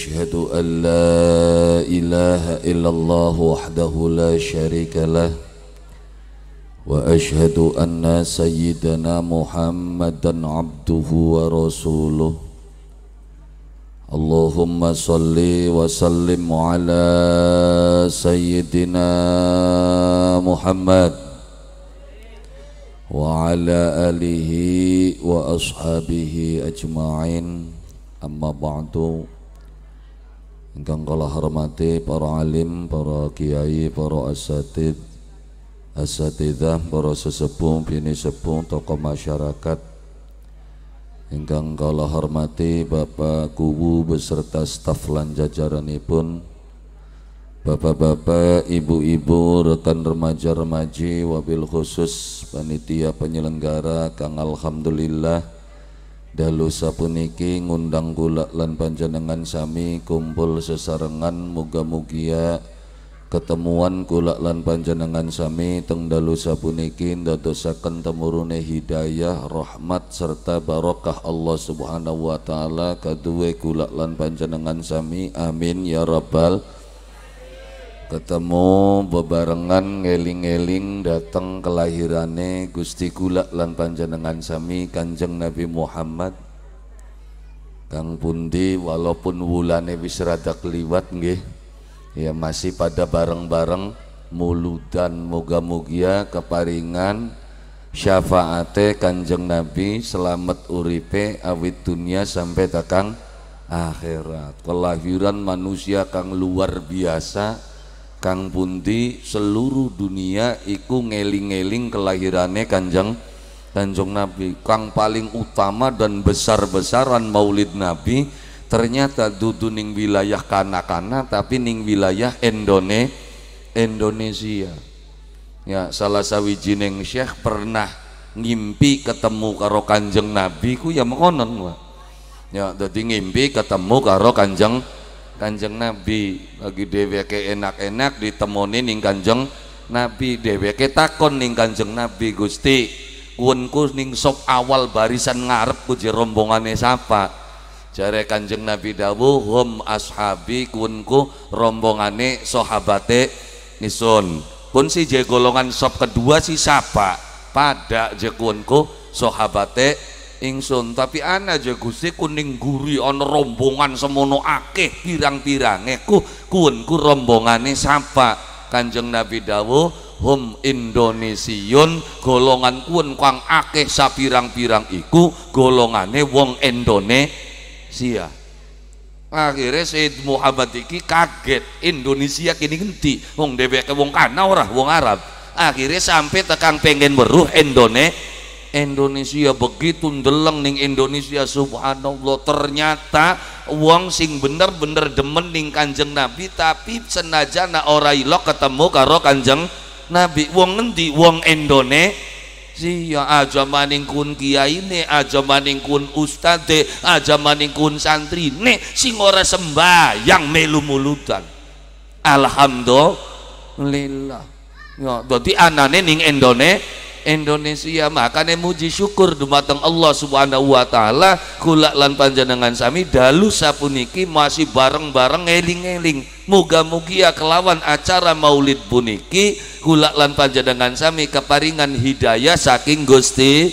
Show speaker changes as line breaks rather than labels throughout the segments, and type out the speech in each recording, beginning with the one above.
أشهد ان لا اله الا الله وحده لا شريك له واشهد ان سيدنا محمدا عبده ورسوله اللهم صل وسلم على سيدنا محمد وعلى اله واصحابه اجمعين اما بعد Engkang kula hormati para alim, para kiai, para asatid, asatidah, para sesepuh, bini sepuh, tokoh masyarakat. Engkang kula hormati Bapak Kubu beserta staf lan jajaranipun. Bapak-bapak, ibu-ibu, rekan remaja-remaji, wabil khusus panitia penyelenggara Kang Alhamdulillah Dalu sapuniki ngundang kula lan panjenengan sami kumpul sesarengan muga-mugia ketemuan kula lan panjenengan sami teng dalu sapuniki ndadosaken temurune hidayah, rahmat serta barokah Allah Subhanahu wa taala kaduwe kula lan panjenengan sami. Amin ya rabbal ketemu bebarengan ngeling-ngeling datang kelahirane Gusti kula lan panjenengan sami Kanjeng Nabi Muhammad Kang Pundi walaupun wulane wis rada keliwat nggih ya masih pada bareng-bareng muludan moga-mogia keparingan syafaate Kanjeng Nabi selamat uripe awit dunia sampai takang akhirat kelahiran manusia kang luar biasa Kang Bunti seluruh dunia iku ngeling-ngeling kelahirannya kanjeng Tanjung Nabi Kang paling utama dan besar-besaran maulid Nabi ternyata dudu ning wilayah kanak-kanak tapi ning wilayah Endone Indonesia ya salah jineng syekh pernah ngimpi ketemu karo kanjeng Nabi ku ya mengonon ya jadi ngimpi ketemu karo kanjeng Kanjeng Nabi bagi DWK enak-enak ditemoni ning Kanjeng Nabi DWK takon ning Kanjeng Nabi Gusti wonku ning sop awal barisan ngarep kuji rombongannya siapa? jare Kanjeng Nabi Dawuhum hum ashabi kunku rombongane sohabate nisun pun si je golongan sop kedua si sapa pada jekunku sahabate ingsun tapi ana aja Gusti kuning guri on rombongan semono akeh pirang pirang ku rombongan rombongane sapa Kanjeng Nabi Dawo hum Indonesiun golongan kun kang akeh sapirang-pirang iku golongane wong Indonesia akhirnya Said Muhammad iki kaget Indonesia kini ngerti wong DBK wong kana orang wong Arab akhirnya sampai tekan pengen beruh Indonesia Indonesia begitu ndeleng ning Indonesia subhanallah ternyata wong sing bener-bener demen ning Kanjeng Nabi tapi senajana ora ilo ketemu karo Kanjeng Nabi wong ngendi wong Indonesia ya aja maning kun Kiai kiyaine, aja maning kun ustade, aja maning kun santri santrine sing ora yang melu mulutan Alhamdulillah. Ya, dadi anane ning Indonesia Indonesia makanya muji syukur dumateng Allah subhanahu wa ta'ala kulak lan panjenengan sami dalu sapuniki masih bareng-bareng ngeling-ngeling muga ya kelawan acara maulid puniki kulak lan panjenengan sami keparingan hidayah saking gusti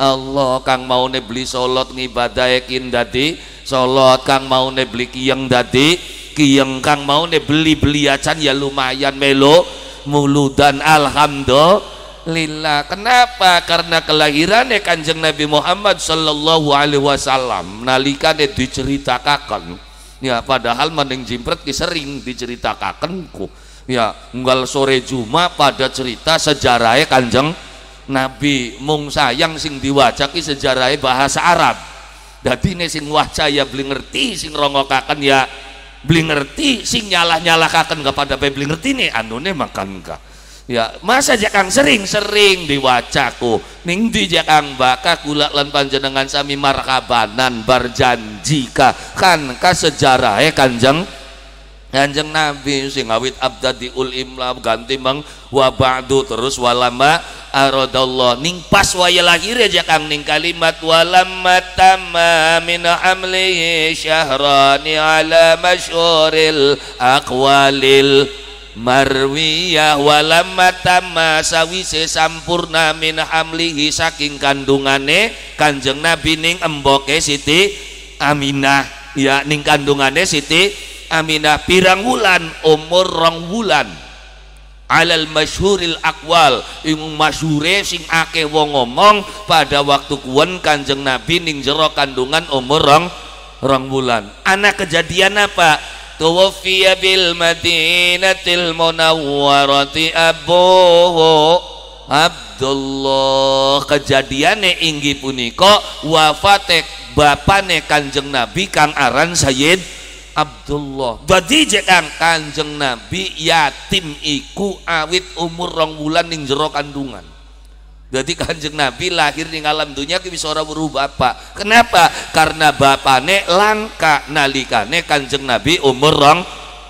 Allah kang mau beli solot ngibadai kin dadi solot kang mau beli kiyeng dadi kiyeng kang mau beli beli acan ya lumayan melo muludan alhamdulillah lillah. Kenapa? Karena kelahirannya Kanjeng Nabi Muhammad sallallahu alaihi wasallam nalikane diceritakan. Ya padahal mending jimpret ki sering diceritakan ku. Ya unggal sore Juma pada cerita sejarahnya Kanjeng Nabi mung sayang sing diwacaki sejarah sejarahnya bahasa Arab. Dadi ini sing wajah ya beli ngerti, sing rongokakan ya beli ngerti, sing nyalah nyalah kakan kepada beli ngerti nih anune makan enggak ya masa jakang sering-sering diwacaku ning di jakang baka kulak lan panjenengan sami markabanan berjanjika kan ka sejarah eh kanjeng kanjeng nabi sing awit ul imla ganti meng wabadu terus walama aradallah ning pas waya lahir ya jakang ning kalimat walama tamma min amlihi syahrani ala masyuril akwalil marwiyah walamata tamma sawise sampurna min hamlihi saking kandungane kanjeng nabi ning emboke siti aminah ya ning kandungane siti aminah pirang wulan umur rong wulan alal masyhuril akwal ing masyure sing ake wong ngomong pada waktu kuwen kanjeng nabi ning jero kandungan umur rong rong bulan anak kejadian apa توفي بالمدينة المنورة أبوه Abdullah kejadiannya inggi puniko wafatek bapane kanjeng nabi kang aran Sayyid Abdullah jadi jekang kanjeng nabi yatim iku awit umur rong bulan ning jero kandungan jadi kanjeng Nabi lahir di alam dunia ki bisa orang berubah pak. Kenapa? Karena bapaknya langka nalikane kanjeng Nabi umur rong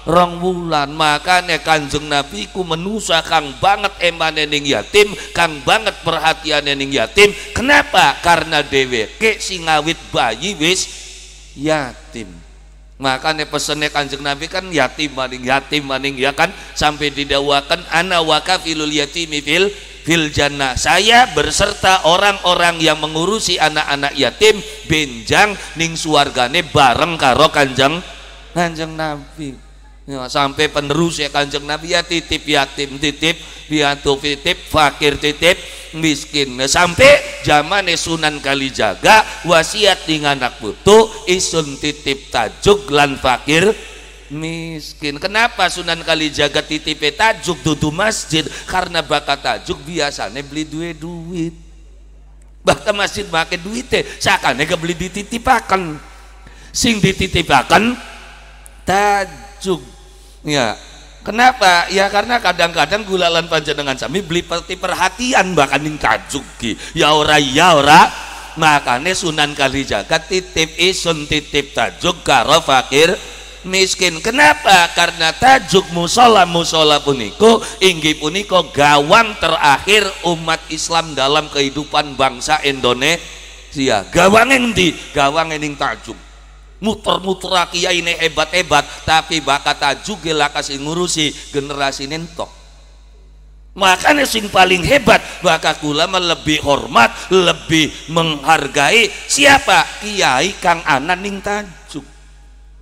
rong wulan makanya kanjeng nabi ku menusa kang banget emane ning yatim kang banget perhatian ning yatim kenapa karena dewe ke singawit bayi wis yatim makanya pesannya kanjeng nabi kan yatim maning yatim maning ya kan sampai didakwakan ana wakafilul yatimi fil fil jannah saya berserta orang-orang yang mengurusi anak-anak yatim benjang ning suargane bareng karo kanjeng kanjeng nabi ya, sampai penerus ya kanjeng Nabi ya titip yatim titip piatu titip fakir titip miskin nah, sampai zaman Sunan Kalijaga wasiat dengan anak putu isun titip tajuk lan fakir miskin kenapa Sunan Kalijaga titip tajuk dudu masjid karena bakat tajuk biasanya beli duit duit bahkan masjid pakai duitnya sakane beli dititipakan sing dititipakan tajuk ya Kenapa? Ya karena kadang-kadang gulalan panjenengan sami beli perti perhatian bahkan ning kajugi. Ya ora ya ora. Makane Sunan Kalijaga titip isun titip tajuk karo fakir miskin. Kenapa? Karena tajuk musola musola puniko inggi puniko gawang terakhir umat Islam dalam kehidupan bangsa Indonesia. Gawang di Gawang ening tajuk muter-muter kiai ini hebat-hebat tapi bakata juga lah kasih ngurusi generasi nentok makanya sing paling hebat maka ulama lebih hormat lebih menghargai siapa kiai kang anan ning tajuk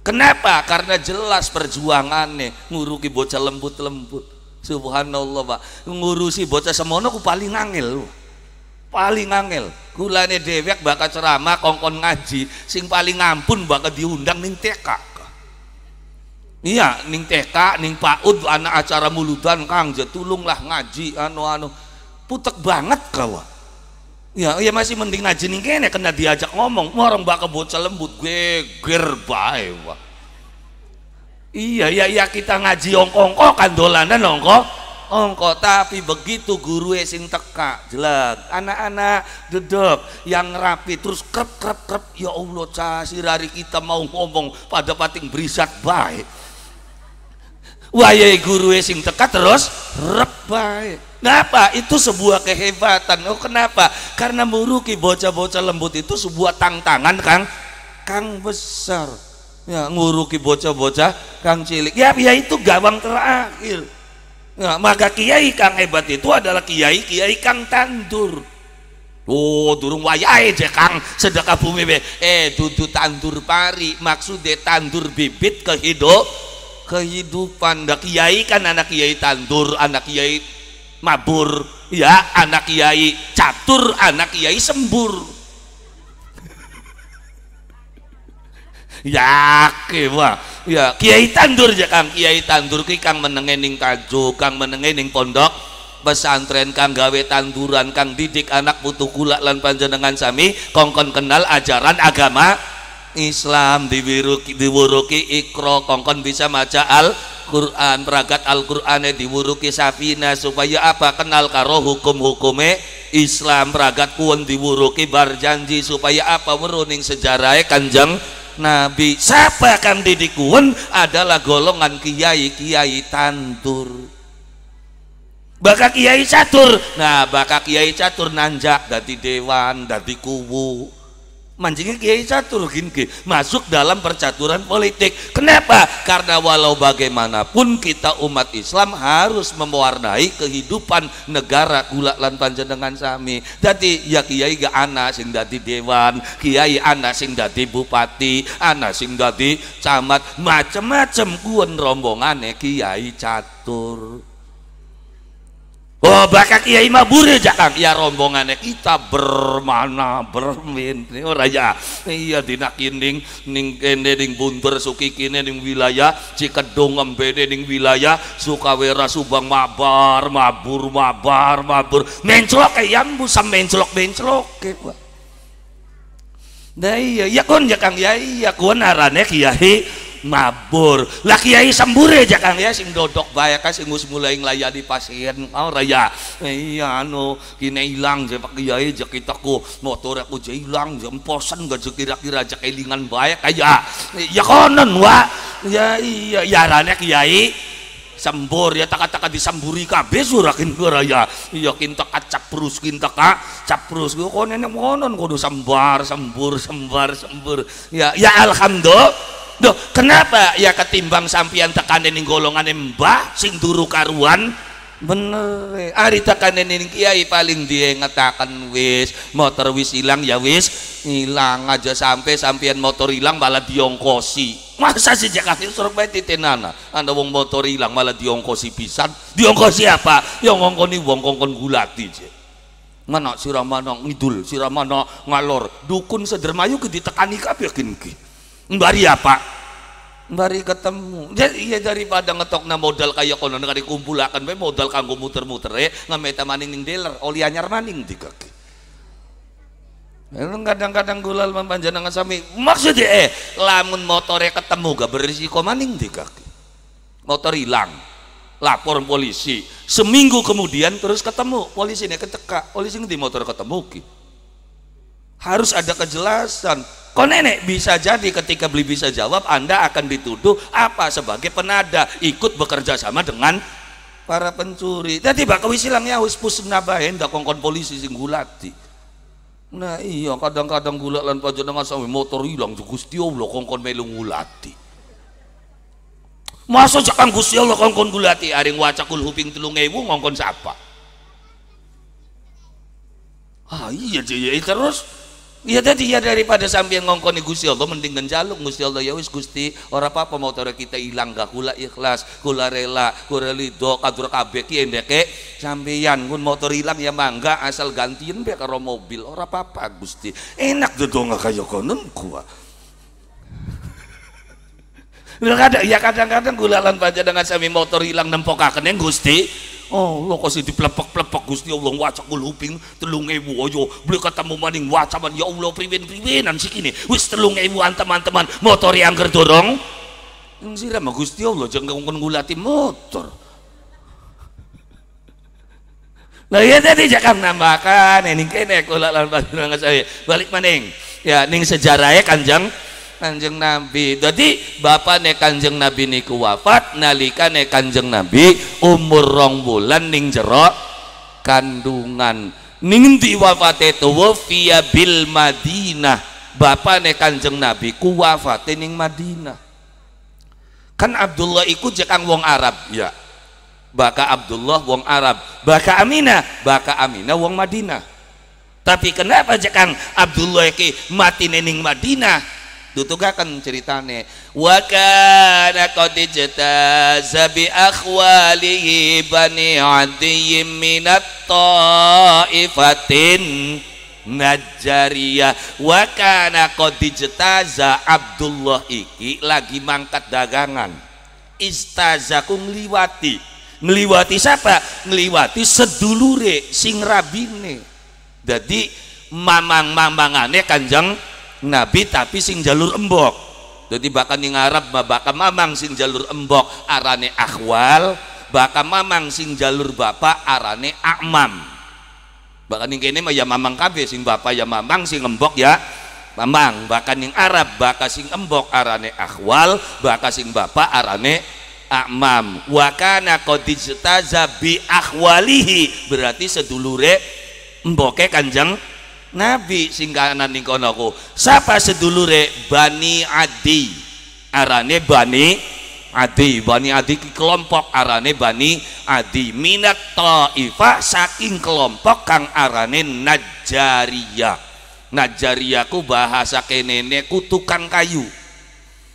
kenapa karena jelas perjuangannya nguruki bocah lembut-lembut subhanallah pak ngurusi bocah semono ku paling angel loh paling angel gulane dewek bakal ceramah kongkon ngaji sing paling ngampun bakal diundang ning TK iya ning TK ning PAUD anak acara muludan kang tulunglah ngaji anu anu putek banget kawa ya ya masih mending ngaji ning kene kena diajak ngomong orang bakal bocah lembut gue ger bae wah iya iya iya kita ngaji ongkong kok dolanan ongkong ongko tapi begitu guru sing teka jelek anak-anak dedek yang rapi terus krep krep krep ya Allah cah hari kita mau ngomong pada pating berisat baik wayai guru sing teka terus rep baik Kenapa? Itu sebuah kehebatan. Oh, kenapa? Karena muruki bocah-bocah lembut itu sebuah tantangan, Kang. Kang besar. Ya, nguruki bocah-bocah Kang Cilik. Ya, ya itu gawang terakhir. Nah, maka kiai kang hebat itu adalah kiai kiai kang tandur. Oh, durung wayai je Kang sedekah bumi be. Eh, tutu tandur pari, maksudnya tandur bibit kehidup kehidupan. Nah, kiai kan anak kiai tandur, anak kiai mabur, ya anak kiai catur, anak kiai sembur. yakin wah ya kiai tandur ya kang kiai tandur ki kang menenge kajo kang menenge pondok pesantren kang gawe tanduran kang didik anak butuh kulak lan panjenengan sami kongkon kenal ajaran agama Islam diwiruki diwuruki ikro kongkon bisa maca al Quran peragat Al Qurannya diwuruki safina supaya apa kenal karo hukum hukume Islam peragat kuon diwuruki barjanji supaya apa meruning sejarah kanjeng Nabi siapa akan didikun adalah golongan kiai kiai tantur bakal kiai catur nah bakal kiai catur nanjak dari dewan dari kubu mancingnya kiai catur gini masuk dalam percaturan politik kenapa karena walau bagaimanapun kita umat Islam harus mewarnai kehidupan negara gula lan panjenengan sami jadi ya kiai gak anak sing dadi dewan kiai anak sing dadi bupati anak sing dadi camat macem-macem kuen rombongane kiai catur Oh bakal kiai mah bure jakang ya rombongannya kita bermana bermin orang ya, iya dina kining ning kene ning bunter suki kene ning wilayah cikedung embene ning wilayah wera Subang mabar mabur mabar mabur menclok eh, yang busa menclok menclok ke Nah iya, ya kon ya Kang, ya iya kon arane kiai mabur lah kiai sembure aja kan ya sing dodok bae kan sing mulai nglayani pasien oh raya iya anu kini ilang jepak kiai je kita ku motor aku je ilang je emposan gak je kira aja kelingan bae kaya ya konon wa ya iya yarane ya, kiai sembur ya taka-taka disemburi kabe surakin gua raya iya kinta kacap perus kinta kacap perus gua konon konon kudu sembar sembur sembar sembur ya ya alhamdulillah Duh, kenapa? Ya ketimbang sampian tekan ini golongan mbah sing duru karuan bener hari eh. ah, tekan ini kiai paling dia ngetakan wis motor wis hilang ya wis hilang aja sampai sampian motor hilang malah diongkosi masa sih Jakarta Surabaya titenana anda wong motor hilang malah diongkosi pisan diongkosi apa yang ngongkoni wong kongkon gulati je mana sirah mana ngidul sirah mana ngalor dukun sedermayu ke ditekani kabeh kini Mbari apa? Mbari ketemu. Jadi iya daripada ngetokna modal kayak konon kali kumpulakan bae modal kanggo muter-muter ya eh. ngameta maning ning dealer, oli anyar maning di kaki. kadang-kadang gulal panjenengan sami maksudnya eh lamun motornya ketemu gak berisiko maning di kaki. Motor hilang. Lapor polisi. Seminggu kemudian terus ketemu polisi ini keteka. Polisi di motor ketemu Gitu harus ada kejelasan kok nenek bisa jadi ketika beli bisa jawab anda akan dituduh apa sebagai penada ikut bekerja sama dengan para pencuri jadi kau silang ya pusim nabahin dak kongkon polisi sing gulati nah iya kadang-kadang gula lan dengan sampai motor hilang Gusti Allah kongkon melu ngulati masa jakang Gusti Allah kongkon gulati aring wacakul huping telung ewu ngongkon siapa ah iya jaya e terus Iya tadi ya daripada sambil ngongkoni Gusti Allah mending njaluk Gusti Allah ya wis Gusti ora apa-apa motor kita ilang gak kula ikhlas kula rela kula ridho kadur kabeh ki endeke sampeyan ngun motor ilang ya mangga asal gantiin be karo mobil ora apa-apa Gusti enak dong kaya konon kuah kadang ya kadang-kadang gula gulalan panjenengan sami motor hilang nempokaken ya, Gusti Allah oh, kasih diplepek-plepek Gusti Allah wacak uluping telung ewu ojo beli ketemu maning wacaman ya Allah priwen-priwenan kini wis telung ewu anteman-teman motor yang gerdorong yang sama Gusti Allah jangan ngongkon ngulati motor Nah iya tadi jangan nambahkan ini kene kula lan panjenengan saya balik maning ya ning sejarahnya kanjang. Kanjeng Nabi. Jadi bapakne Kanjeng Nabi niku wafat nalikane Kanjeng Nabi umur rong bulan ning jerok kandungan. Ning di wafat itu wafia bil Madinah. Bapakne Kanjeng Nabi ku wafat ning Madinah. Kan Abdullah iku jekang wong Arab, ya. Baka Abdullah wong Arab, baka Aminah, baka Aminah wong Madinah tapi kenapa jekang Abdullah ki mati neng Madinah dutugakan ceritane wa kana qad jataza bi akhwalihi bani adiyyin minat taifatin najariya wa kana qad jataza Abdullah iki lagi mangkat dagangan istazaku ngliwati ngliwati siapa ngliwati sedulure sing rabine jadi mamang-mamangane kanjang nabi tapi sing jalur embok jadi bahkan yang Arab bahkan mamang sing jalur embok arane akhwal bahkan mamang sing jalur bapak arane akmam bahkan yang kini mah ya mamang kabe sing bapak ya mamang sing embok ya mamang bahkan yang Arab bahkan sing embok arane akhwal bahkan sing bapak arane akmam wakana kodijtaza bi akhwalihi berarti sedulure emboke kanjeng nabi singkana ning kono ku sapa sedulure Bani Adi arane Bani Adi Bani Adi kelompok arane Bani Adi minat taifah saking kelompok kang arane najaria Najaria ku bahasa kenene ku tukang kayu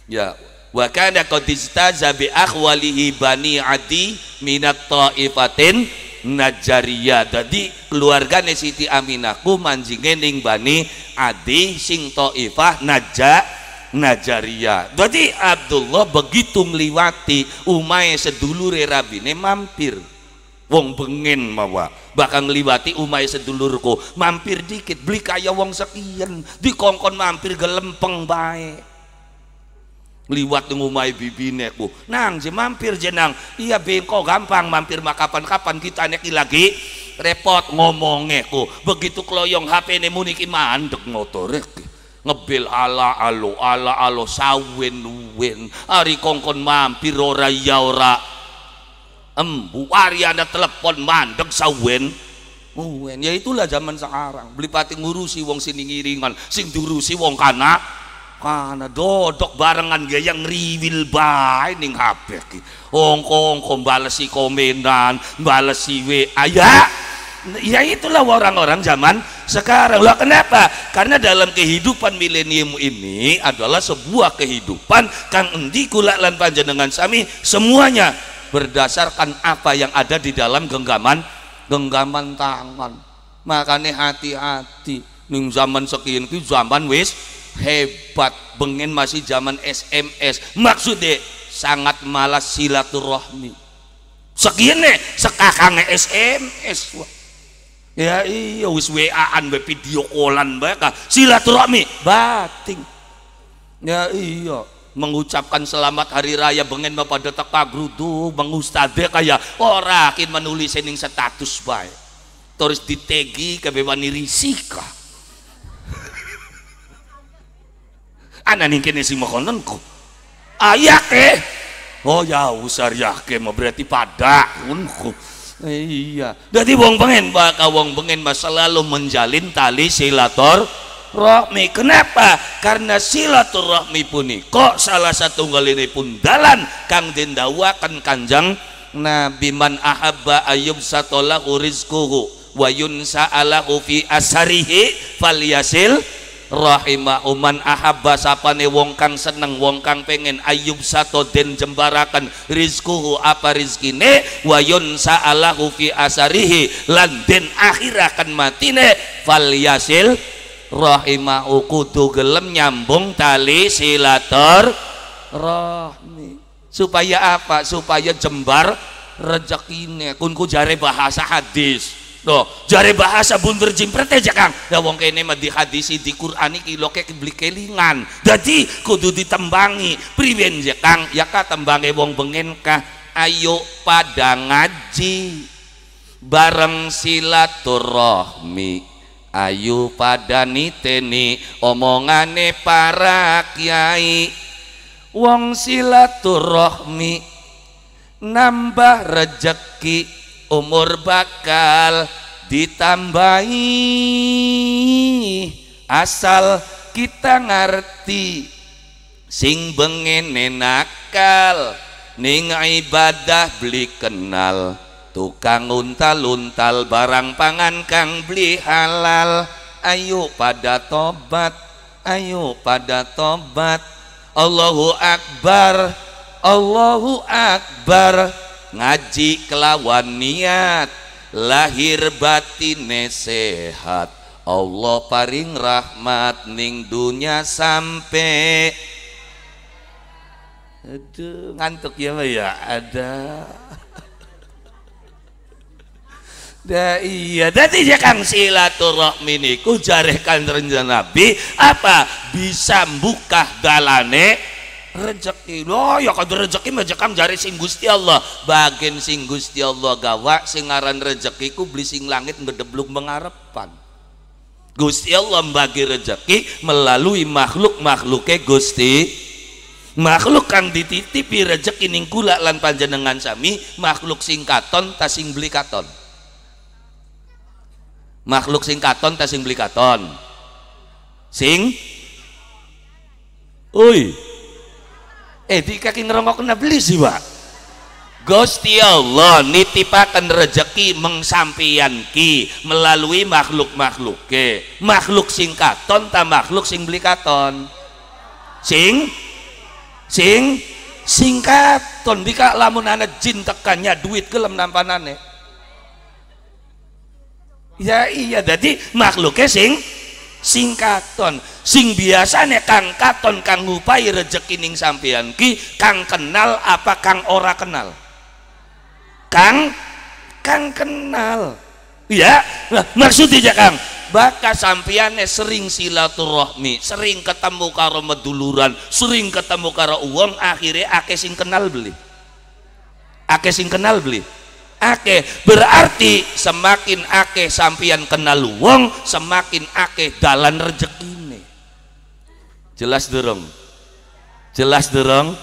ya wa kana qad istaza bi akhwalihi Bani Adi minat taifatin Najaria jadi keluargane Siti Aminah ku manjingening Bani Adi sing Taifah Naja Najaria jadi Abdullah begitu meliwati Umay sedulure rabine mampir wong bengen mawa bakal ngliwati Umay sedulurku mampir dikit beli kaya wong sekian dikongkon mampir gelempeng baik liwat ngumai bibine ku nang si mampir jenang iya bengko gampang mampir makapan kapan kita nek lagi repot ngomongnya ku begitu kloyong HP ini munik iman dek ngotorek ngebil ala alo ala alo sawen wen hari kongkon mampir ora ya ora embu hari ada telepon mandek sawen wen ya itulah zaman sekarang beli pati ngurusi wong sini ngiringan sing durusi wong kanak karena dodok barengan gaya riwil baik ning HP ki ongko-ongko si komenan bales si WA ya ya itulah orang-orang zaman sekarang lah kenapa karena dalam kehidupan milenium ini adalah sebuah kehidupan kang endi kula lan panjenengan sami semuanya berdasarkan apa yang ada di dalam genggaman genggaman tangan makanya hati-hati ning zaman sekian ki zaman wis hebat bengen masih zaman SMS maksudnya sangat malas silaturahmi segini nih SMS wah. ya iya wis WA-an mereka video callan mereka silaturahmi bating ya iya mengucapkan selamat hari raya bengen bapak pada teka grudu ustadz kaya oh, kin menulis sening status baik terus ditegi tegi risikah anak nih kene si makonanku ayak ah, eh oh ya usar yake mau berarti pada unku iya jadi wong pengen bakal wong pengen masa lalu menjalin tali silator rahmi kenapa karena silaturahmi kok salah satu ini pun dalan kang dendawa kan kanjang nabi man ahabba ayub satola rizkuhu wa saala alahu fi asarihi fal yasil rahimah uman ahabba sapane wong kang seneng wong kang pengen ayub sato den jembarakan rizkuhu apa rizkine wayun sa'alahu fi asarihi lan den akhirakan matine fal yasil uku kudu gelem nyambung tali silator rahmi supaya apa supaya jembar rezekine kunku jare bahasa hadis do, jari bahasa bunder jimpret aja kang. Ya wong kene mah di hadis di Quran iki loke beli kelingan. Jadi kudu ditembangi. Priwen ya kang? Ya ka tembange wong bengen kah? Ayo pada ngaji bareng silaturahmi. Ayo pada niteni omongane para kiai. Wong silaturahmi nambah rejeki umur bakal ditambahi asal kita ngerti sing bengen nakal ning ibadah beli kenal tukang untal-untal barang pangan kang beli halal ayo pada tobat ayo pada tobat Allahu Akbar Allahu Akbar ngaji kelawan niat lahir batine sehat Allah paring rahmat ning dunia sampai aduh ngantuk ya Pak ya ada Da iya, dadi ya kang silaturahmi niku jareh kanjeng Nabi apa bisa buka dalane rezeki lo ya kado rezeki mejekam jari sing gusti Allah bagian sing gusti Allah gawak singaran rezekiku beli sing langit berdebluk mengarepan gusti Allah bagi rezeki melalui makhluk makhluknya gusti makhluk kang dititipi rezeki ning kula lan panjenengan sami makhluk sing katon tasing beli katon makhluk sing katon tasing beli katon sing Oi, eh di kaki ngerongok kena beli sih pak Gusti Allah nitipakan rejeki mengsampian ki melalui makhluk-makhluk ke makhluk sing katon ta makhluk sing beli katon sing sing singkat ton bika lamun ane jin tekannya duit gelem nampanane ya iya jadi makhluknya sing sing katon sing biasane kang katon kang ngupai rejeki ning sampeyan ki kang kenal apa kang ora kenal kang kang kenal ya nah, maksudnya kang bakal sampeyane sering silaturahmi sering ketemu karo meduluran sering ketemu karo uang akhirnya ake sing kenal beli ake sing kenal beli ake berarti semakin ake sampian kenal wong semakin akeh dalan ini jelas derong jelas derong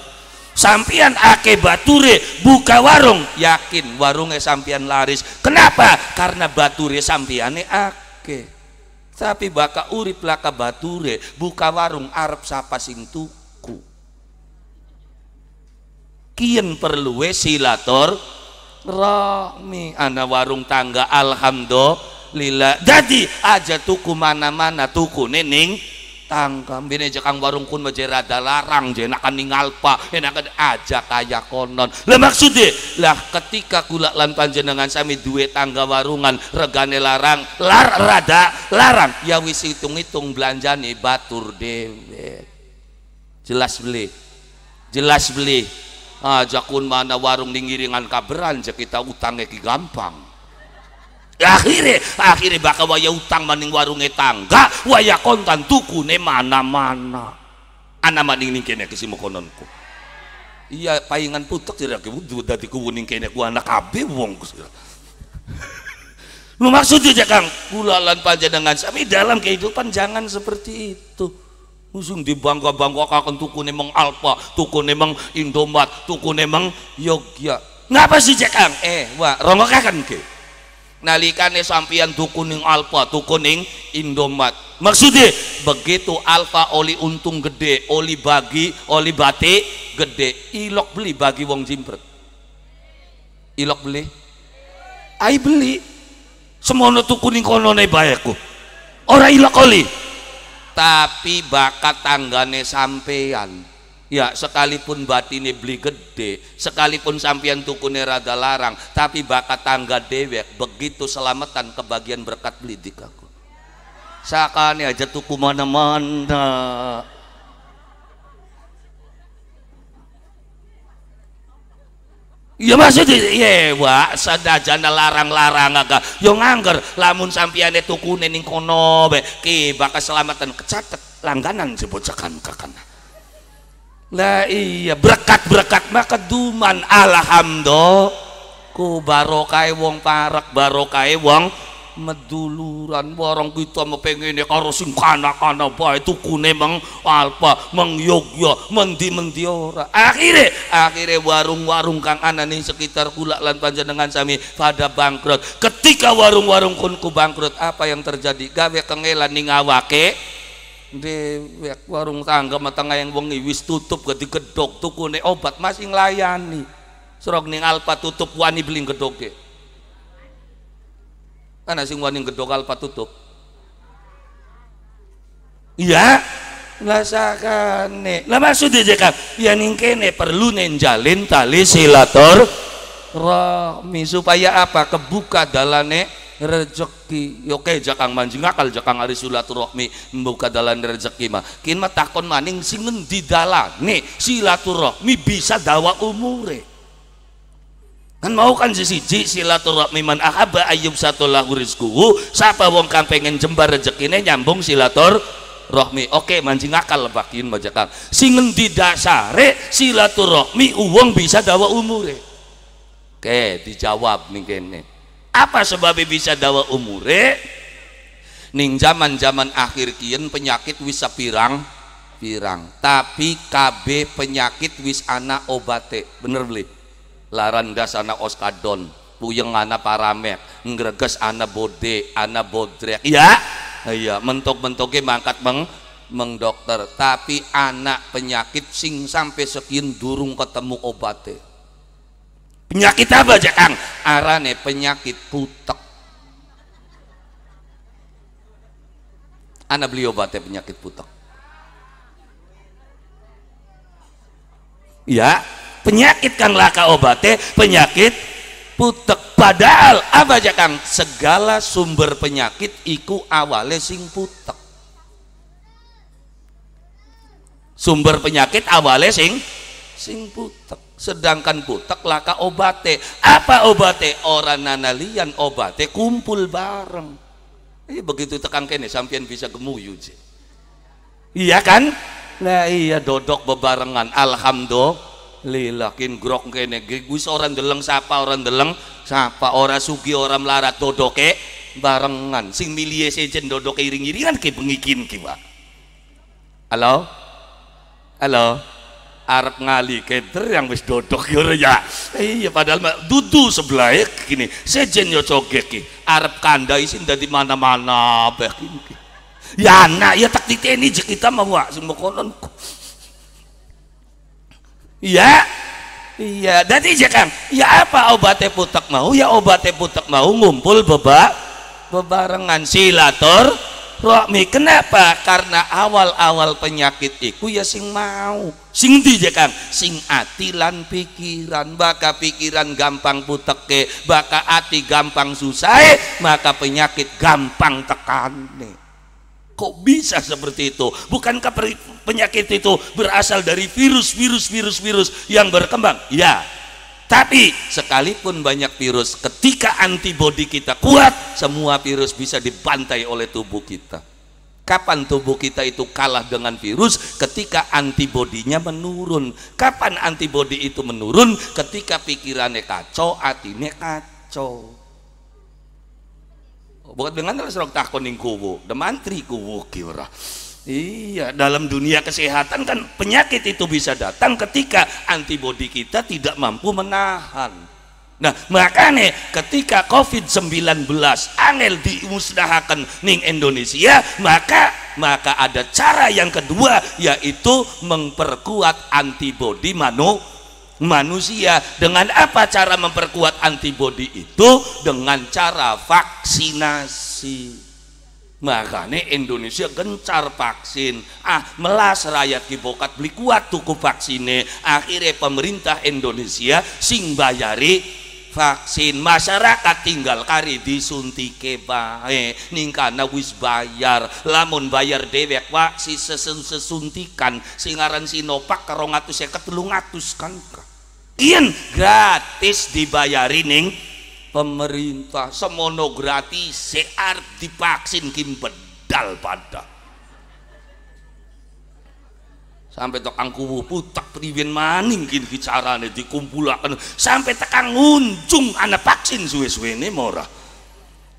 sampian ake bature buka warung yakin warungnya sampian laris kenapa karena bature sampiane ake tapi baka urip laka bature buka warung arep sapa sing tuku kian perlu silator rohmi ana warung tangga alhamdulillah jadi aja tuku mana-mana tuku nening tangga bini jekang warung kun meje rada larang je enakan ningalpa enakan aja kaya konon lah maksudnya lah ketika kulak lan panjenengan sami duwe tangga warungan regane larang lar rada larang ya wis hitung-hitung nih batur dewe jelas beli jelas beli ajakun mana warung ninggiringan kaberan cek kita utangnya ki gampang ya, akhirnya akhirnya bakal waya utang maning warungnya tangga waya kontan tuku ne mana mana anak maning ningkene kene kesimu kononku iya paingan putek tidak kebutuh dari kubuning kene ku anak abe wong lu maksudnya kang kulalan dengan sami dalam kehidupan jangan seperti itu Usung dibangga-bangga kakan tuku nemang Alfa, tuku nemang Indomat, tuku nemang Yogya. Ngapa sih cekang? Eh, wah, rongga kakan ke. Nalikane sampian tuku neng Alfa, tuku neng Indomat. Maksudnya begitu Alfa oli untung gede, oli bagi, oli bate gede. Ilok beli bagi wong jimpret. Ilok beli. Ai beli. Semono tuku neng kono ne Orang Orang ilok oli tapi bakat tanggane sampean ya sekalipun batine beli gede sekalipun sampean tukune rada larang tapi bakat tangga dewek begitu selamatan kebagian berkat beli dikaku sakane aja tuku mana-mana
ya, maksud iya ya,
wak sadajana larang-larang agak yo ya, nganggar lamun sampiane tukune ning kono be ki bakal selamatan kecatet langganan jebocakan kakana lah iya berkat-berkat maka duman alhamdulillah ku barokai wong parek barokai wong meduluran warang kita mepengene karo sing kana-kana bae tukune meng alpa meng Yogyo mendi-mendi ora akhirnya akhire warung-warung kang anane sekitar kula lan panjenengan sami pada bangkrut ketika warung-warung kunku bangkrut apa yang terjadi gawe kengelan ning awake dewek warung tangga matanga yang wengi wis tutup gedhe tuku tukune obat masih nglayani serok ning alpa tutup wani beli gedhoke Ana sing wani gedogal tutup, Iya. Lah sakane. Lah maksud e jek ya ning kene perlu nenjalin tali silatur rahmi supaya apa? Kebuka dalane rezeki. yoke ya jakang manjing akal jakang ari silaturahmi membuka dalan rezeki mah. Kin mah takon maning sing ngendi dalane silaturahmi bisa dawa umure kan mau kan si siji silaturahmi man ahaba ayyub satu lahu rizkuhu siapa wong kan pengen jembar rezekine nyambung silatur rohmi oke okay, mancing akal bakin bajakan sing ngendi dasare silaturahmi uang bisa dawa umure oke okay, dijawab nih kene apa sebabnya bisa dawa umure ning zaman zaman akhir kian penyakit wis pirang pirang tapi KB penyakit wis anak obate bener beli larandas anak oskadon puyeng anak paramek ngreges anak bode anak bodrek ya iya, iya mentok-mentoknya mangkat meng meng dokter tapi anak penyakit sing sampai sekian durung ketemu obatnya penyakit apa aja kang arane penyakit putek anak beli obatnya penyakit putek ya penyakit kan laka obate penyakit putek padahal apa aja kang segala sumber penyakit iku awale sing putek sumber penyakit awale sing sing putek sedangkan putek laka obate apa obate orang nanalian obate kumpul bareng eh, begitu tekan kene sampean bisa gemuyu je. iya kan nah iya dodok bebarengan alhamdulillah lilakin grok kene wis orang deleng siapa orang deleng siapa orang sugi orang melarat dodoke barengan sing milie sejen dodoke iring-iringan ke pengikin kiba halo halo Arab ngali keder yang wis dodok yo ya, ya iya padahal mah dudu sebelah kini sejen yo cogek ki arep kandai sing dadi mana-mana bae ya anak ya tak titeni jek kita mau semua konon iya iya je kan? ya apa obatnya putak mau ya obatnya putak mau ngumpul beba bebarengan silatur rohmi kenapa karena awal-awal penyakit itu ya sing mau sing di kan? sing atilan pikiran baka pikiran gampang putek ke, baka ati gampang susai, eh, maka penyakit gampang tekane Kok bisa seperti itu? Bukankah penyakit itu berasal dari virus, virus, virus, virus yang berkembang? Ya. Tapi sekalipun banyak virus, ketika antibodi kita kuat, semua virus bisa dibantai oleh tubuh kita. Kapan tubuh kita itu kalah dengan virus? Ketika antibodinya menurun. Kapan antibodi itu menurun? Ketika pikirannya kacau, hatinya kacau bukan dengan terus rok takon ning kubu, demantri kubu kira. Iya, dalam dunia kesehatan kan penyakit itu bisa datang ketika antibodi kita tidak mampu menahan. Nah, makanya ketika COVID-19 angel diusnahakan ning Indonesia, maka maka ada cara yang kedua yaitu memperkuat antibodi manusia manusia dengan apa cara memperkuat antibodi itu dengan cara vaksinasi makanya Indonesia gencar vaksin ah melas rakyat kibokat beli kuat tuku vaksinnya akhirnya pemerintah Indonesia sing bayari vaksin masyarakat tinggal kari disuntike bae ningkana wis bayar lamun bayar dewek waksi sesun sesuntikan singaran sinopak karo ya seket kan Ian gratis dibayarin ning pemerintah semono gratis sear divaksin kim bedal pada sampai tok kubu putak priwin maning kin bicarane dikumpulakan sampai tekan ngunjung anak vaksin suwe-suwe ini murah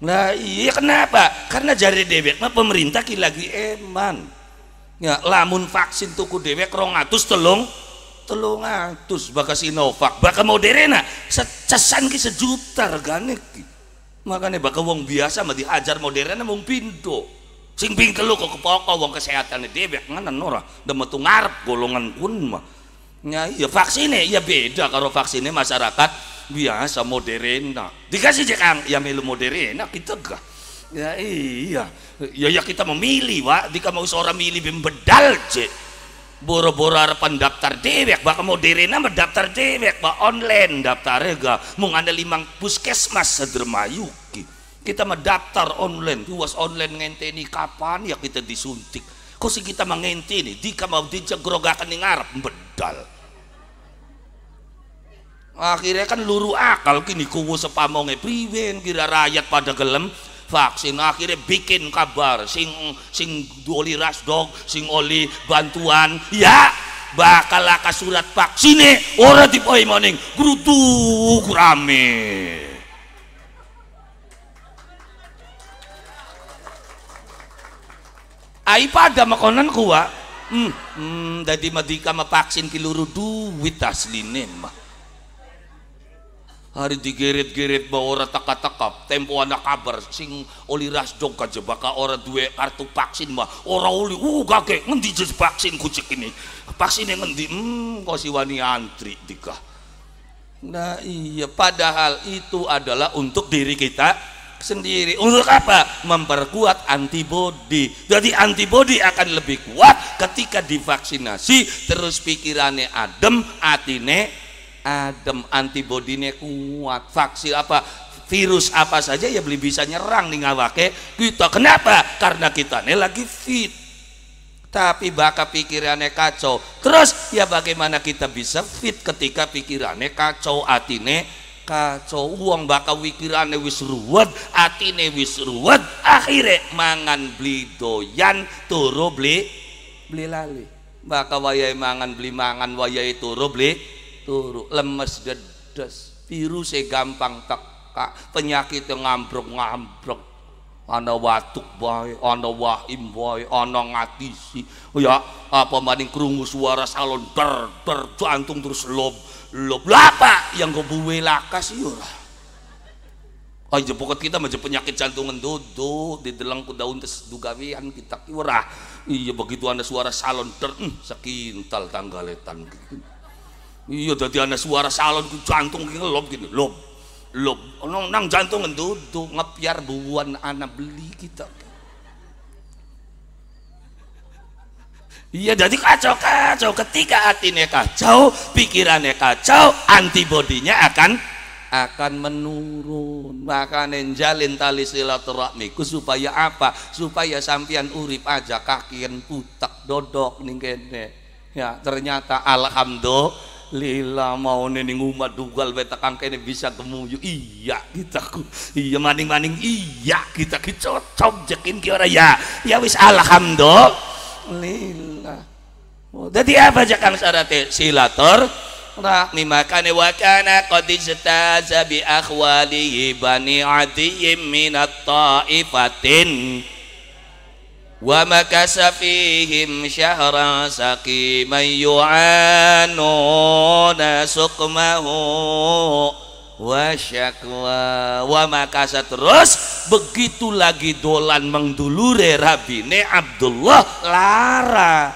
nah iya kenapa karena jari dewek mah pemerintah ki lagi eman ya lamun vaksin tuku dewek rong atus telung telung atus bakas inovak, bakal Moderna nah. secesan ki sejuta regane ki makanya bakal wong biasa mah diajar Moderna mung pintu sing bingkelu kok kepoko wong kesehatan dia biak norah demetu ngarep golongan kun mah ya, ya vaksinnya ya beda kalau vaksinnya masyarakat biasa Moderna nah. dikasih jekang ya melu Moderna nah, kita gak ya iya ya, ya kita memilih wak jika mau seorang milih bimbedal cek buru-buru arep pendaftar dewek bak direna mendaftar dewek bak online daftar rega, mau ada limang puskesmas sedermayu kita mendaftar online luas online ngenteni kapan ya kita disuntik kok sih kita mengenteni jika mau dicegrogakan yang ngarep bedal akhirnya kan luru akal kini kuwu sepamonge priwen kira rakyat pada gelem vaksin akhirnya bikin kabar sing sing oli rasdog sing oli bantuan ya bakal laka surat vaksine ora dipoi maning grutuk rame ai pada makanan kuwa hmm, hmm dadi medika mapaksin kiluru duit asline mah hari digeret-geret orang ora takatakap tempo anak kabar sing oli ras jog kaje baka orang dua kartu vaksin mah orang oli uh gage ngendi vaksin kucek ini vaksin yang ngendi hmm kau si wani antri tiga nah iya padahal itu adalah untuk diri kita sendiri untuk apa memperkuat antibodi jadi antibodi akan lebih kuat ketika divaksinasi terus pikirannya adem atine adem antibodinya kuat vaksin apa virus apa saja ya beli bisa nyerang nih ngawake kita kenapa karena kita nih lagi fit tapi baka pikirannya kacau terus ya bagaimana kita bisa fit ketika pikirannya kacau atine kacau uang baka pikirannya wis ruwet atine wis ruwet akhirnya mangan beli doyan turu beli beli lali baka wayai mangan beli mangan waya turu beli turu lemes dedes segampang gampang teka yang ngambrok-ngambrok ana watuk boy, ana wahim boy, ana ngatisi oh ya apa maning krungu suara salon ter ter jantung terus lob lob lapa yang kau buwe lakas yo aja pokok kita macam penyakit jantung endodo di dalam daun tes dugawian kita kira, iya begitu anda suara salon ter mm, sekintal tanggaletan gitu iya jadi ada suara salon ke jantung ki ngelob gini lob lob nang jantung ngeduduk ngepiar buwan anak beli kita
Iya jadi kacau kacau
ketika hatinya kacau pikirannya kacau antibodinya akan akan menurun makanya jalin tali silaturahmi. supaya apa supaya sampian urip aja kakian putak dodok nih kene ya ternyata alhamdulillah lila mau ning umat dugal beta kangkene bisa kemuju iya kita ku iya maning-maning iya kita kicocok cocok jekin kira ya ya wis alhamdulillah oh, jadi apa jakang sarate silator rahmi makane wa kana qad istaza bi bani adiyyin minat taifatin ومكث فيهم شهرا سقيما يعانون سقمه syakwa wa makasa terus begitu lagi dolan mengdulure rabine Abdullah lara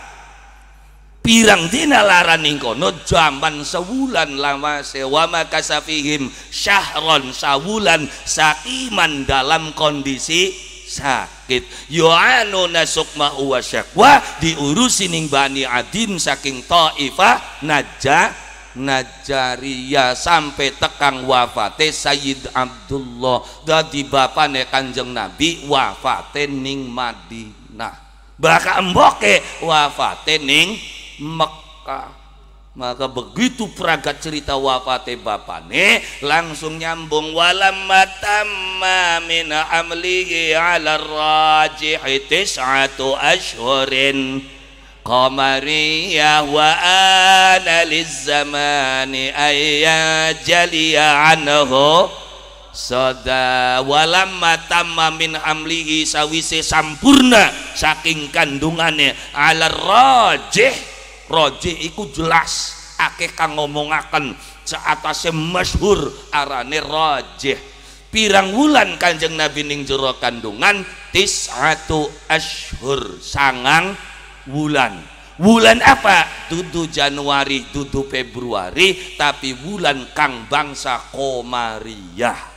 pirang dina lara ningkono jaman sewulan lama sewa makasa fihim syahron sawulan sakiman dalam kondisi sakit yu'anuna sukma wa syakwa diurusi ning Bani Adin saking Taifah Najah Najariya sampai tekang wafate Sayyid Abdullah dadi bapane Kanjeng Nabi wafate ning Madinah bakal mboke wafate ning Mekah maka begitu peragat cerita wafate bapane langsung nyambung walam matamma min amlihi ala rajih tis'atu ashurin qamariyah wa ana lizzamani ayya jaliya anhu sada walam matamma min amlihi sawise sampurna saking kandungannya ala rajih roji iku jelas akeh kang ngomongaken seatase masyhur arane roji pirang wulan kanjeng nabi ning jero kandungan tis'atu ashur sangang wulan wulan apa dudu Januari dudu Februari tapi wulan kang bangsa komariah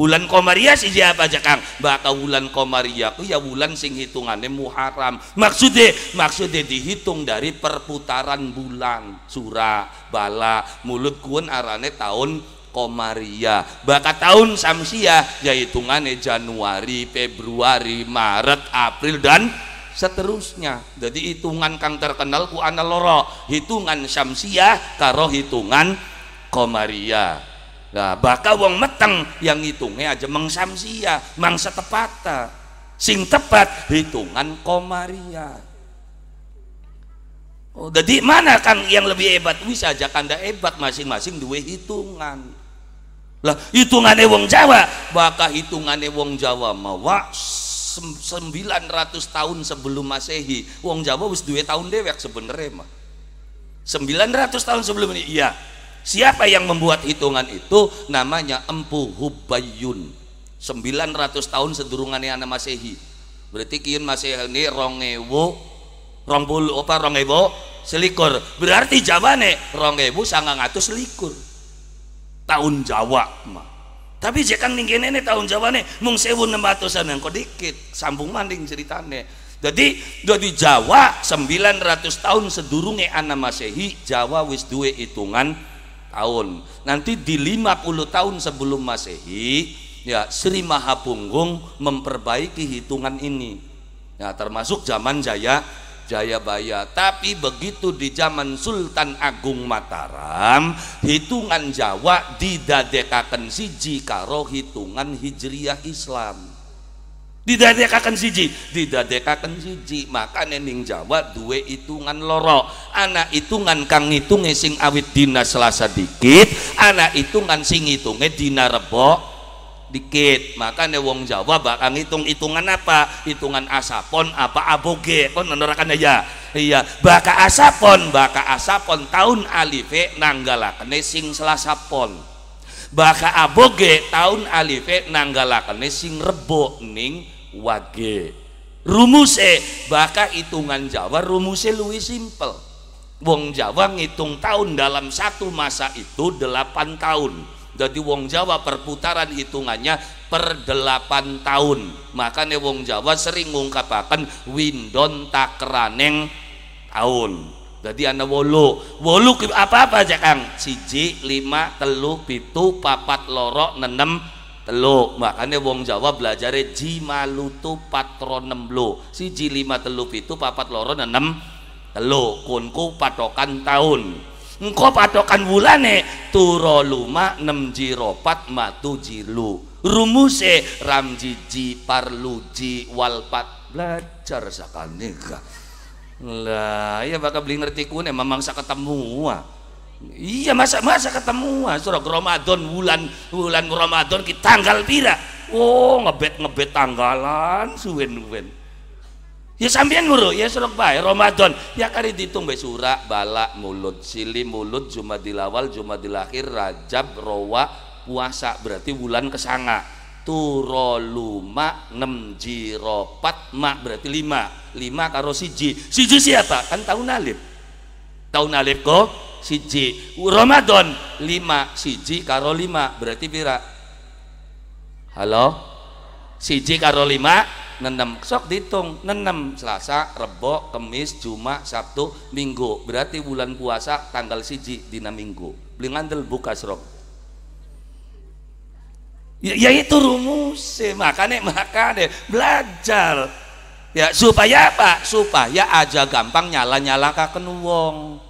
bulan komariah sih apa aja kang bakal bulan komariah ku ya bulan sing hitungannya muharam maksudnya maksudnya dihitung dari perputaran bulan surah bala mulut kuen arane tahun komaria bakal tahun samsiah ya hitungannya Januari Februari Maret April dan seterusnya jadi hitungan kang terkenal ku analoro hitungan samsiah karo hitungan komariah Nah, bakal wong meteng yang hitungnya aja mengsamsia, mang setepata Sing tepat hitungan komaria. Oh, jadi mana kan yang lebih hebat? bisa aja kanda hebat masing-masing dua hitungan. Lah hitungannya wong Jawa, bakal hitungannya wong Jawa sembilan ratus tahun sebelum Masehi. Wong Jawa wis dua tahun dewek sebenarnya mah. 900 tahun sebelum ini iya Siapa yang membuat hitungan itu? Namanya Empu Hubayun 900 tahun sedurungannya anak Masehi. Berarti kian masih ini rongewo rongbul apa rongewo selikur. Berarti jawa nih rongewo sangang atau selikur. Tahun Jawa mah. Tapi jika ninggin ini tahun Jawa nih, mung sewu enam yang kok dikit, sambung manding ceritane. Jadi dari Jawa 900 tahun sedurunge anak Masehi Jawa wis duwe hitungan tahun nanti di 50 tahun sebelum masehi ya Sri Mahapunggung memperbaiki hitungan ini ya termasuk zaman Jaya Jayabaya tapi begitu di zaman Sultan Agung Mataram hitungan Jawa didadekakan siji karo hitungan Hijriah Islam didadekakan siji didadekakan siji maka nening Jawa duwe hitungan loro anak hitungan kang ngitunge sing awit dina selasa dikit anak hitungan sing hitungnya dina rebo dikit maka ne wong Jawa bakang hitung hitungan apa hitungan asapon apa aboge kon nenerakan aja ya. iya baka asapon baka asapon tahun alife kene sing selasa pon baka aboge tahun alife kene sing rebo ning wage rumus e bahkan hitungan Jawa e lebih simpel wong Jawa ngitung tahun dalam satu masa itu delapan tahun jadi wong Jawa perputaran hitungannya per delapan tahun makanya wong Jawa sering mengungkapkan windon takraneng tahun jadi anak wolu wolu apa apa aja kang siji lima telu pitu papat lorok nenem teluk makanya wong Jawa belajar jimalutu patron lo si jilima teluk itu papat loron enam teluk kunku patokan tahun engko patokan wulane turo luma nem pat matu jilu rumuse ram jiji parluji walpat belajar sakane lah ya bakal beli ngerti kune memang ketemu Iya masa masa ketemu ah, surah Ramadan bulan bulan Ramadan kita tanggal pira. Oh ngebet ngebet tanggalan suwen suwen. Ya sambian guru, ya surah bay Ramadan. Ya kali ditung bae surah balak mulut sili mulut jumadilawal awal cuma Rajab Rowa puasa berarti bulan kesanga. Turo luma nem jiropat mak berarti lima lima karo siji siji siapa kan tahun alif tahun alif kok siji Ramadan lima siji karo lima berarti pira halo siji karo lima nenem sok ditung nenem Selasa Rebo Kemis Juma, Sabtu Minggu berarti bulan puasa tanggal siji dina Minggu beli ngandel buka serok ya, ya itu rumus makanya makanya belajar ya supaya apa supaya aja gampang nyala nyala kakenuwong wong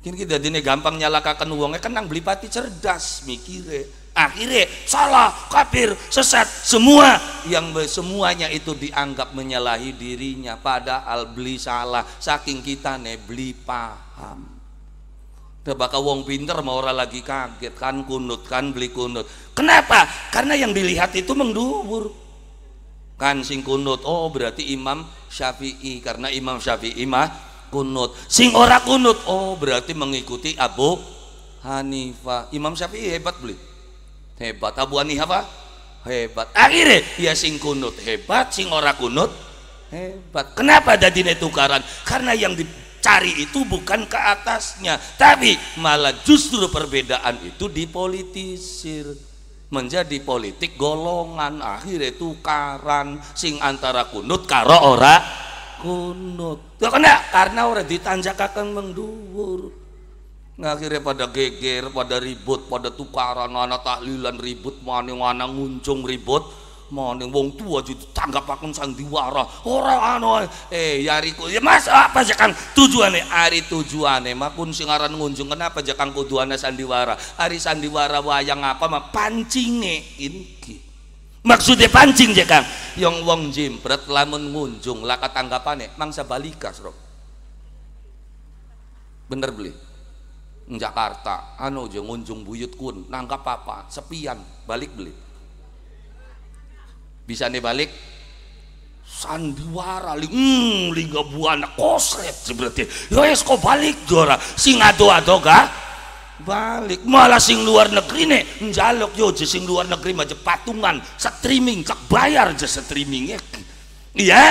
Kini kita dini gampang nyalakakan uangnya kan kenang beli pati cerdas mikire. Akhirnya salah, kafir, sesat, semua yang semuanya itu dianggap menyalahi dirinya pada al beli salah saking kita ne beli paham. Udah bakal wong pinter mau orang lagi kaget kan kunut kan beli kunut. Kenapa? Karena yang dilihat itu mengdubur Kan sing kunut. Oh berarti Imam Syafi'i karena Imam Syafi'i mah kunut sing ora kunut oh berarti mengikuti Abu Hanifah Imam Syafi'i hebat beli hebat Abu Hanifah hebat akhirnya ya sing kunut hebat sing ora kunut hebat kenapa jadi netukaran karena yang dicari itu bukan ke atasnya tapi malah justru perbedaan itu dipolitisir menjadi politik golongan akhirnya tukaran sing antara kunut karo ora kunut ya kena karena orang ditanjakakan mengduhur nah, akhirnya pada geger pada ribut pada tukaran anak tahlilan ribut mana mana nguncung ribut mana wong tua jadi tanggap akan sandiwara orang anu eh yariku ya mas apa sih kang tujuannya hari tujuannya makun singaran ngunjung kenapa jakang kuduana sandiwara hari sandiwara wayang apa mah pancingnya ini maksudnya pancing ya kang yang wong berat lamun ngunjung laka tanggapannya mangsa balikas bro, bener beli Jakarta anu aja ngunjung buyut kun nangkap apa sepian balik beli bisa nih balik sandiwara li hmm lingga buana kosret seperti yo ya kok balik jora singa doa doga balik malah sing luar negeri nih njaluk yo je sing luar negeri aja patungan streaming kak bayar je streamingnya kan? iya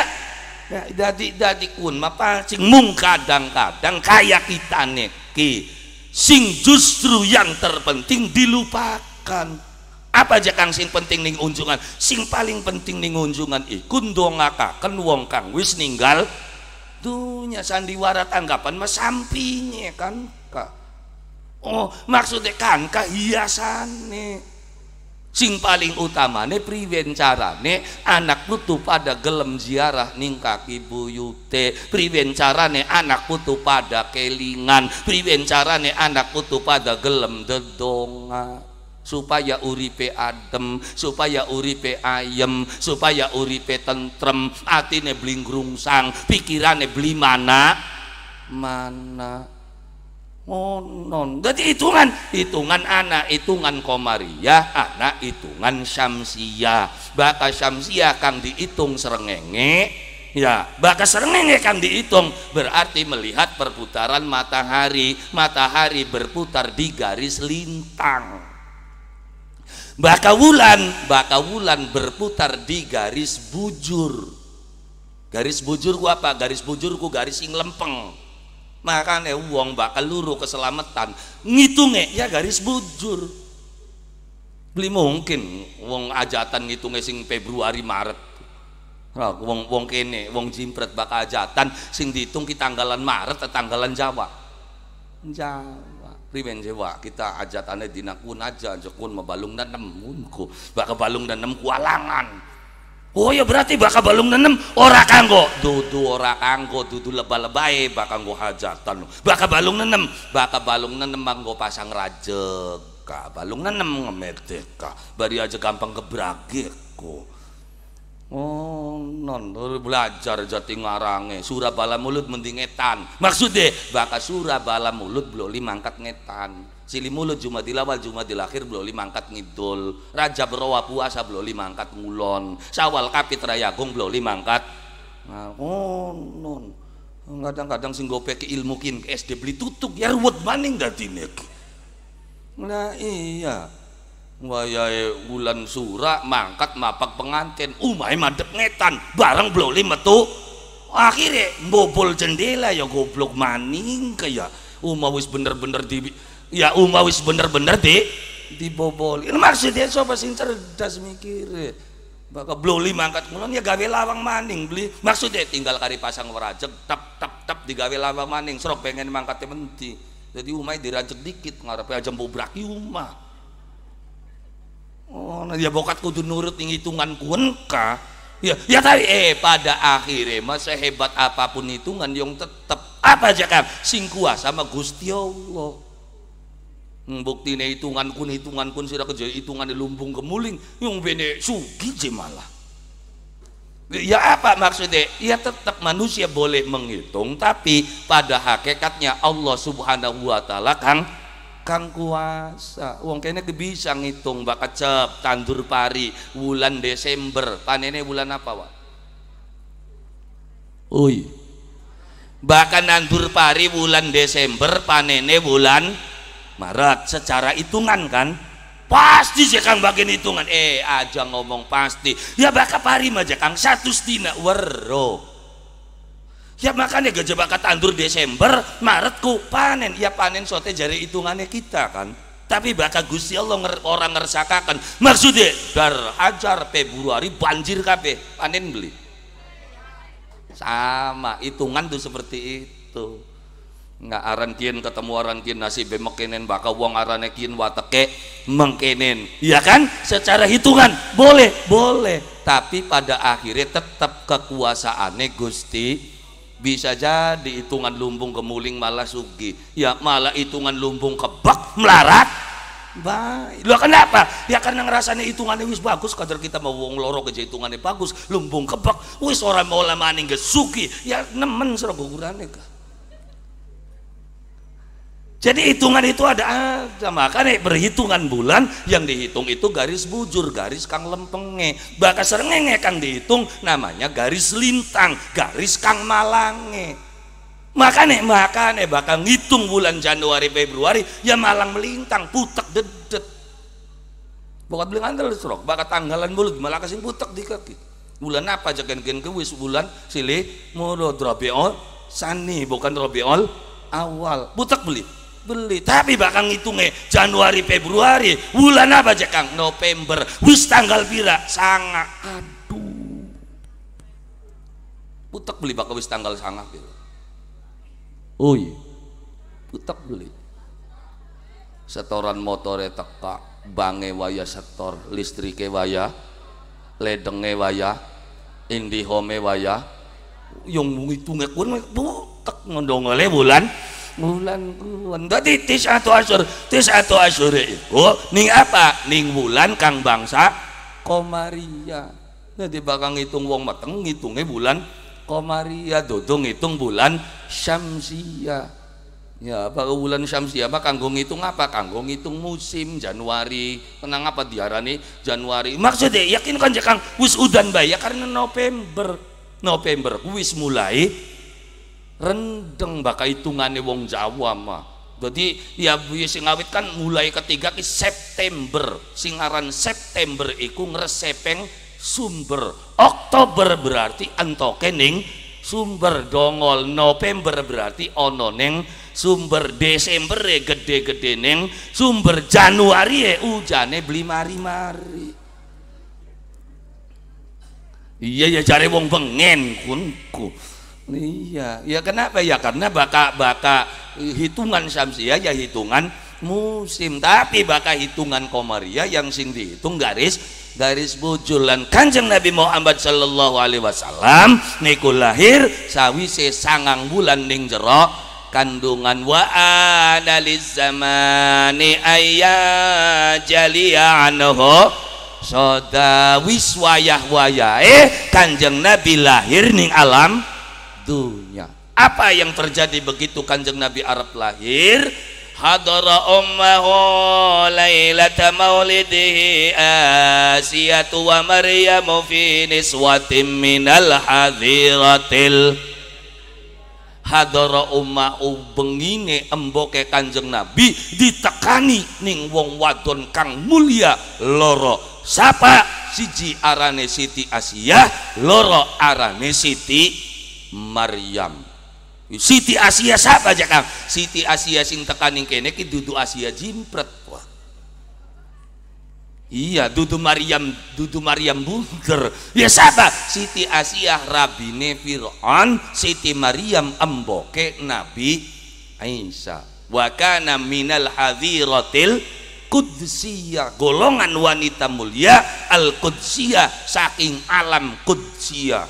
ya, dadi dadi kun apa sing mung kadang-kadang kaya kita nih sing justru yang terpenting dilupakan apa aja kang sing penting ning unjungan sing paling penting ning unjungan iku ken wong kang wis ninggal dunya sandiwara tanggapan mas sampingnya kan kak Oh maksudnya kan kehiasan nih sing paling utama nih priwen carane nih anak putu pada gelem ziarah ningkak kaki buyute priwen carane nih anak putu pada kelingan priwen carane nih anak putu pada gelem dedonga supaya uripe adem supaya uripe ayem supaya uripe tentrem atine blingrungsang pikirane bli mana, mana ngonon. Jadi hitungan, hitungan anak hitungan komariah, anak hitungan syamsiah. Baka syamsiah kan dihitung serengenge, ya baka serengenge kan dihitung berarti melihat perputaran matahari. Matahari berputar di garis lintang. Baka wulan, baka wulan berputar di garis bujur. Garis bujur ku apa? Garis bujur ku garis yang lempeng makanya uang bakal luru keselamatan ngitungnya ya garis bujur beli mungkin uang ajatan ngitungnya sing Februari Maret Nah, wong wong kene, wong jimpret bakal ajatan sing dihitung tanggalan Maret atau tanggalan Jawa. Jawa. Priben Jawa, kita ajatane dina kun aja, jekun mabalung dan nemunku, bakal balung dan nem kualangan. Oh ya berarti bakal balung nenem ora kanggo dudu ora kanggo dudu leba lebay, bakal kanggo hajatan bakal balung nenem bakal balung nenem kanggo pasang rajeg ka balung nenem ngemerdeka, bari aja gampang kebragek ko Oh non belajar jati ngarange surabala mulut mendingetan, maksud deh, bakal surabala mulut belum mangkat ngetan Cili mulut di awal di akhir belum lima angkat ngidul raja berawa puasa belum lima angkat ngulon Sawal kapit raya gong belum lima angkat nah, oh non kadang-kadang sing gope ke ilmu kin ke SD beli tutup ya ruwet maning dari nek nah iya wayai bulan surak mangkat mapak pengantin umai madep ngetan bareng belum lima tuh akhirnya bobol jendela ya goblok maning kayak umawis bener-bener di ya umma wis bener-bener di dibobol ini maksudnya sobat sing cerdas mikir bakal bloli mangkat kulon ya gawe lawang maning beli maksudnya tinggal kari pasang warajek tap tap tap gawe lawang maning serok pengen mangkatnya tementi jadi umai dirajek dikit ngarepe aja beraki ya umma Oh, nah ya bokat kudu nurut ning hitungan kuenka. Ya, ya tadi eh pada akhirnya masa hebat apapun hitungan yang tetap apa aja kan sing kuasa sama Gusti Allah buktine hitungan kun hitungan kun sudah kerja hitungan di lumbung kemuling yang bene sugi je malah ya apa maksudnya ya tetap manusia boleh menghitung tapi pada hakikatnya Allah subhanahu wa ta'ala kang kang kuasa wong kene bisa ngitung bak kecep tandur pari bulan Desember panennya bulan apa Wak? Ui bahkan nandur pari bulan Desember panennya bulan Maret secara hitungan kan pasti sih kang bagian hitungan eh aja ngomong pasti ya bakal pari aja kang satu setina wero ya makanya gajah bakat tandur Desember Maret ku panen ya panen sote jari hitungannya kita kan tapi bakal gusti Allah orang ngersakakan maksudnya dar hajar Februari banjir kabeh panen beli sama hitungan tuh seperti itu nggak arantin ketemu arantin nasi bemekinen bakal uang aranekin wateke mengkinen ya kan secara hitungan boleh boleh tapi pada akhirnya tetap kekuasaannya Gusti bisa jadi hitungan lumbung kemuling malah sugi ya malah hitungan lumbung kebak melarat baik lo kenapa ya karena ngerasanya hitungannya wis bagus kadar kita mau uang lorok aja hitungannya bagus lumbung kebak wis orang mau lama nih sugi ya nemen seragam ukurannya kah jadi hitungan itu ada aja, makanya berhitungan bulan yang dihitung itu garis bujur, garis kang lempenge. Bahkan serengenge kang dihitung namanya garis lintang, garis kang malange. Makanya, makanya bakal ngitung bulan Januari Februari ya malang melintang, putek dedet. Bukan beli ngantel serok, bakal tanggalan mulut malah kasih putek kaki. Bulan apa aja gen-gen kewis bulan silih mulu Rabiul Sani bukan drobeol awal. Putek beli beli tapi bakal ngitungnya Januari Februari bulan apa aja Kang November wis tanggal pira sangat aduh putek beli bakal wis tanggal sangat pira oh iya putek beli setoran ya teka bange waya setor listriknya waya ledenge waya indihome waya yang ngitungnya kun putek oleh bulan bulan kuwan atau asur tis atau asur itu ning apa ning bulan kang bangsa komaria nanti bakal ngitung wong mateng ngitungnya bulan komaria dodong ngitung bulan syamsia ya apa bulan syamsia apa kanggo ngitung apa kanggo ngitung musim Januari tenang apa diarani Januari maksudnya yakin kan jekang wis udan bayi ya karena November November wis mulai rendeng bakal hitungannya wong Jawa mah jadi ya buya singawit kan mulai ketiga ki September singaran September iku resepeng sumber Oktober berarti antokening sumber dongol November berarti ono neng sumber Desember ya gede-gede neng sumber Januari ya ujane beli mari-mari iya ya cari wong pengen kunku Iya, ya kenapa ya? Karena baka-baka hitungan syamsiah ya hitungan musim, tapi baka hitungan komaria yang sing dihitung garis garis bujulan kanjeng Nabi Muhammad Shallallahu Alaihi Wasallam niku lahir sawise sangang bulan ning jero kandungan wa analis zamani ayya jalia soda wis wayah eh, kanjeng Nabi lahir ning alam dunia. apa yang terjadi begitu kanjeng Nabi Arab lahir hadara ummahu laylata maulidihi asiyatu wa maryamu fi niswatin minal hadiratil hadara umma bengine emboke kanjeng nabi ditekani ning wong wadon kang mulia loro sapa siji arane siti asiyah loro arane siti Maryam Siti Asia siapa aja kang Siti Asia sing tekaning kene ki dudu Asia jimpret wah iya dudu Maryam dudu Maryam bungker ya siapa Siti Asia rabine Fir'aun Siti Maryam emboke Nabi Isa wa kana minal hadhiratil Qudsiyah golongan wanita mulia al Qudsiyah saking alam Qudsiyah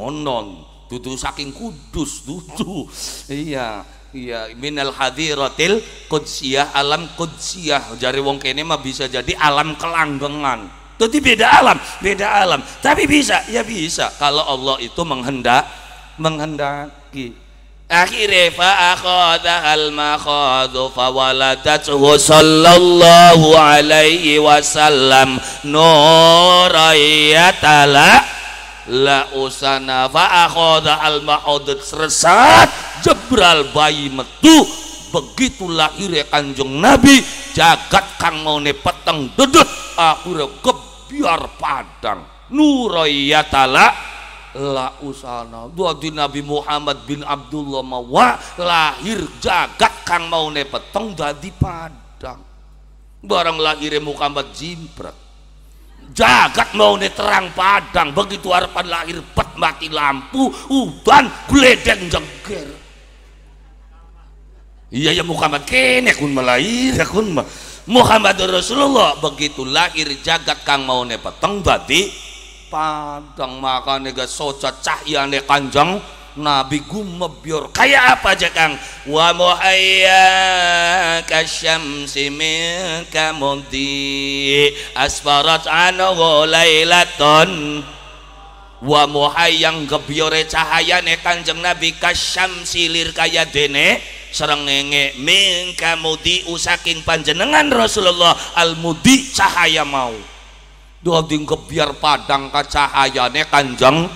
onon dudu saking kudus dudu iya iya minal hadiratil kudsiyah alam kudsiyah jari wong kene mah bisa jadi alam kelanggengan jadi beda alam beda alam tapi bisa ya bisa kalau Allah itu menghendak menghendaki akhirnya fa'akhadha al-makhadu fawaladathu sallallahu alaihi wasallam nurayatala la usana fa akhadha al ma'udud sresat jebral bayi metu begitu lahir kanjeng nabi jagat kang ngone peteng dedet akhirnya gebyar padang nurayatala la usana dadi nabi Muhammad bin Abdullah mawa lahir jagat kang mau peteng dadi padang barang lahir Muhammad jimpret jagat mau terang padang begitu harapan lahir pet mati lampu uban gledeng jengger iya ya Muhammad kene kun ya kun ma. Muhammad Rasulullah begitu lahir jagat kang mau peteng berarti padang maka nega soca cahyane kanjeng Nabi gumebyor kayak apa aja Kang wa muhayya kasyamsi min kamudi asfarat anu lailaton wa muhayyang gebyore cahayane kanjeng nabi kasyamsi lir kaya dene serengenge min kamudi usaking panjenengan Rasulullah al mudi cahaya mau dua biar padang cahayane kanjeng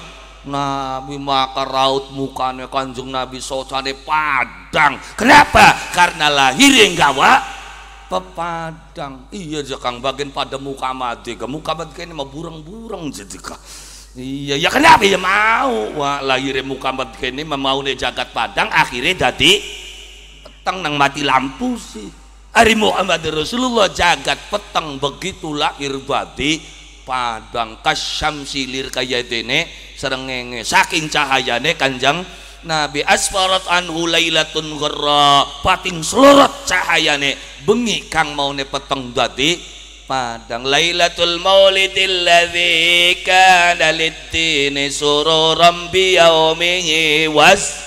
Nabi maka raut mukanya kanjeng Nabi saucane padang kenapa? karena lahir yang gawa pepadang iya jekang bagian pada muka mati ke muka mati ini mah burang-burang jadi iya ya kenapa ya mau wah lahir muka mati ini mah mau jagat padang akhirnya dati petang nang mati lampu sih hari Muhammad Rasulullah jagat petang begitu lahir batik padang silir kaya kayadene serengenge saking cahayane kanjang Nabi asfarat anhu laylatun gharra pating selorot cahayane bengi kang maune peteng dadi padang lailatul maulidil ladhi kana lid-dini sururam yaumihi was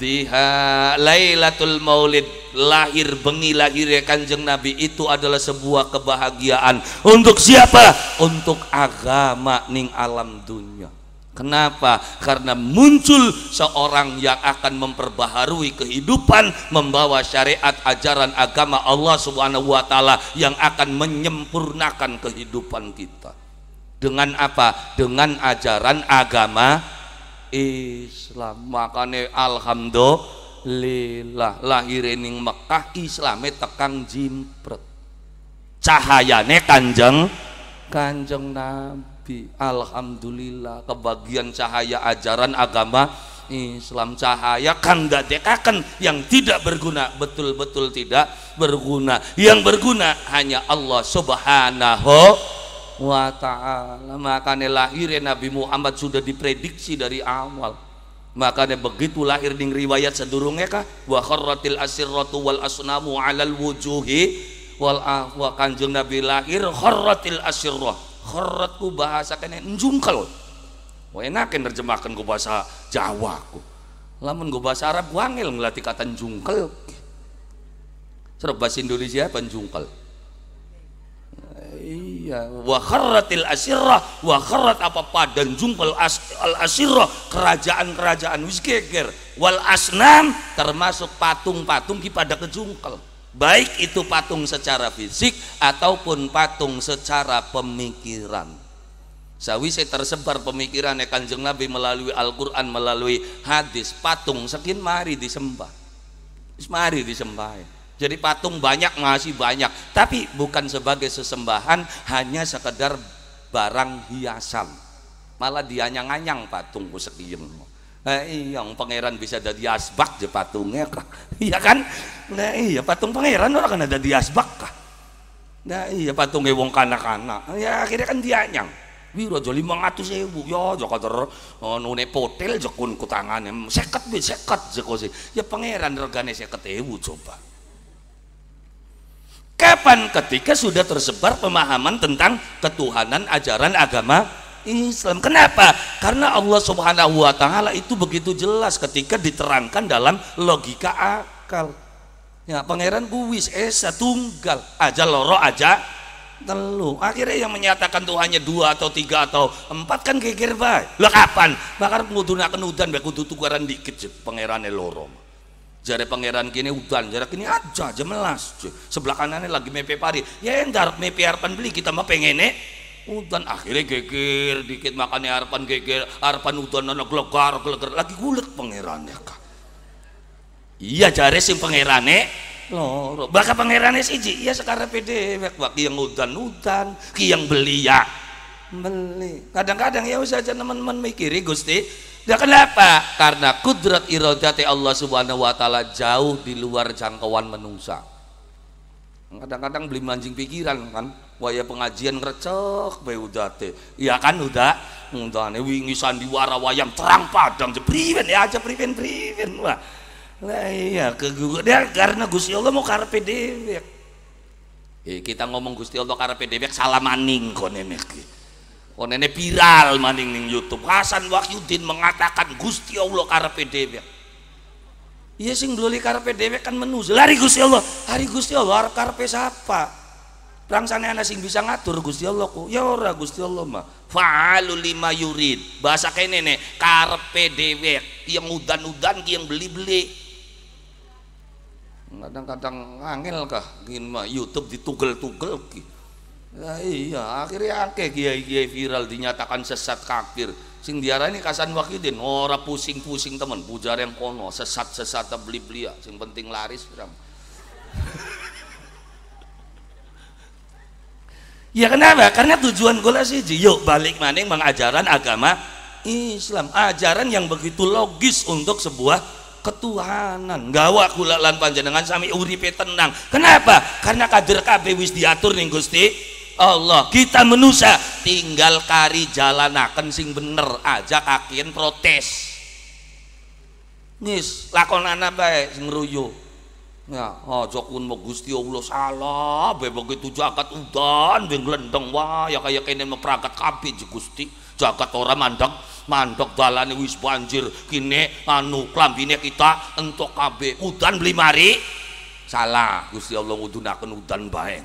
diha laylatul maulid lahir bengi lahirnya kanjeng Nabi itu adalah sebuah kebahagiaan untuk siapa? untuk agama ning alam dunia Kenapa? Karena muncul seorang yang akan memperbaharui kehidupan, membawa syariat ajaran agama Allah Subhanahu wa taala yang akan menyempurnakan kehidupan kita. Dengan apa? Dengan ajaran agama Islam. Makanya alhamdulillah Lelah lahir ning Mekah islame tekang jimpret cahayane kanjeng kanjeng Nabi Alhamdulillah kebagian cahaya ajaran agama Islam cahaya kan gak dekakan yang tidak berguna betul-betul tidak berguna yang berguna hanya Allah subhanahu wa ta'ala makanya lahirnya Nabi Muhammad sudah diprediksi dari awal makanya begitu lahir di riwayat sedurungnya kah wa kharratil asirratu wal asnamu alal wujuhi wal ahwa kanjeng nabi lahir kharratil asirrah kharrat ku bahasa kene njungkel wah enak nerjemahkan ku bahasa Jawa ku lamun ku bahasa Arab ku angel kata njungkel serba bahasa Indonesia penjungkel iya wa kharratil asirah wa kharrat apa padan jungkel as, al asirah kerajaan-kerajaan wis wal asnam termasuk patung-patung ki pada kejungkel baik itu patung secara fisik ataupun patung secara pemikiran sawise tersebar pemikiran kanjeng Nabi melalui Al-Quran melalui hadis patung sekin mari disembah mari disembah ya jadi patung banyak masih banyak tapi bukan sebagai sesembahan hanya sekedar barang hiasan malah dianyang-anyang patung kusek nah, iya pangeran bisa ada di asbak di patungnya kah iya kan nah iya patung pangeran orang kan ada di asbak kah nah iya patungnya wong kanak-kanak ya akhirnya kan dianyang Wiro jual lima ratus ribu ya joko ter nune potel jokun kutangan, tangannya seket be seket joko sih ya pangeran regane seket ribu coba Kapan ketika sudah tersebar pemahaman tentang ketuhanan ajaran agama Islam. Kenapa? Karena Allah Subhanahu wa taala itu begitu jelas ketika diterangkan dalam logika akal. Ya, pangeran kuwis esa tunggal, aja loro aja telu. Akhirnya yang menyatakan Tuhannya dua atau tiga atau empat kan geger baik. Lah kapan? Bakar nak kenudan bae kudu tukaran dikit pangerane loro jare pangeran kini hutan jare kini aja jemelas sebelah kanannya lagi mepe pari ya endar mepe harapan beli kita mah pengen pengennya hutan akhirnya geger dikit makannya harapan geger harapan hutan anak gelegar gelegar lagi pangeran pangerannya kak iya jare sing pangerane loro bakal pangerane siji iya sekarang pede wek wak yang hutan hutan yang beli ya beli kadang-kadang ya usah aja teman-teman mikiri gusti Ya kenapa? Karena kudrat iradati Allah Subhanahu wa taala jauh di luar jangkauan menungsa. Kadang-kadang beli manjing pikiran kan, waya pengajian ngrecek bae udate. Iya kan udah ngundane wingi sandiwara wayang terang padang jepriwen ya aja priwen-priwen wah. Lah iya kegugur ya, karena Gusti Allah mau karepe dhewek. Eh, kita ngomong Gusti Allah karepe dewek salah maning kon emek konene oh, viral maning ning YouTube Hasan Wahyudin mengatakan Gusti Allah karepe dhewe iya sing doli karepe dhewe kan menus. lari Gusti Allah hari Gusti Allah karpe karepe Perang rangsane ana sing bisa ngatur Gusti Allah ku ya ora Gusti Allah mah fa'alu lima yurid bahasa kene nenek. karepe dhewe yang udan-udan ki yang beli-beli kadang-kadang angel kah gin mah YouTube ditugel-tugel ki Ya, iya, akhirnya akeh kiai-kiai viral dinyatakan sesat kafir. Sing diarani Kasan Wakidin, ora pusing-pusing temen, bujar yang kono, sesat-sesat beli belia, ya. sing penting laris ram. ya kenapa? Karena tujuan lah sih, yuk balik maning mengajaran agama Islam, ajaran yang begitu logis untuk sebuah ketuhanan gawa gula lan panjenengan sami uripe tenang kenapa karena kader KB wis diatur nih Gusti Allah kita menusa tinggal kari jalanaken sing bener aja kakian protes nis lakon anak baik sing ruyo ya aja kun mau gusti Allah salah be begitu jagat udan be wah ya kayak kene memperangkat kapi gusti jagat orang mandang mandok jalan wis banjir kini anu klambine kita entok kabe udan beli mari salah Gusti Allah ngudunaken udan bae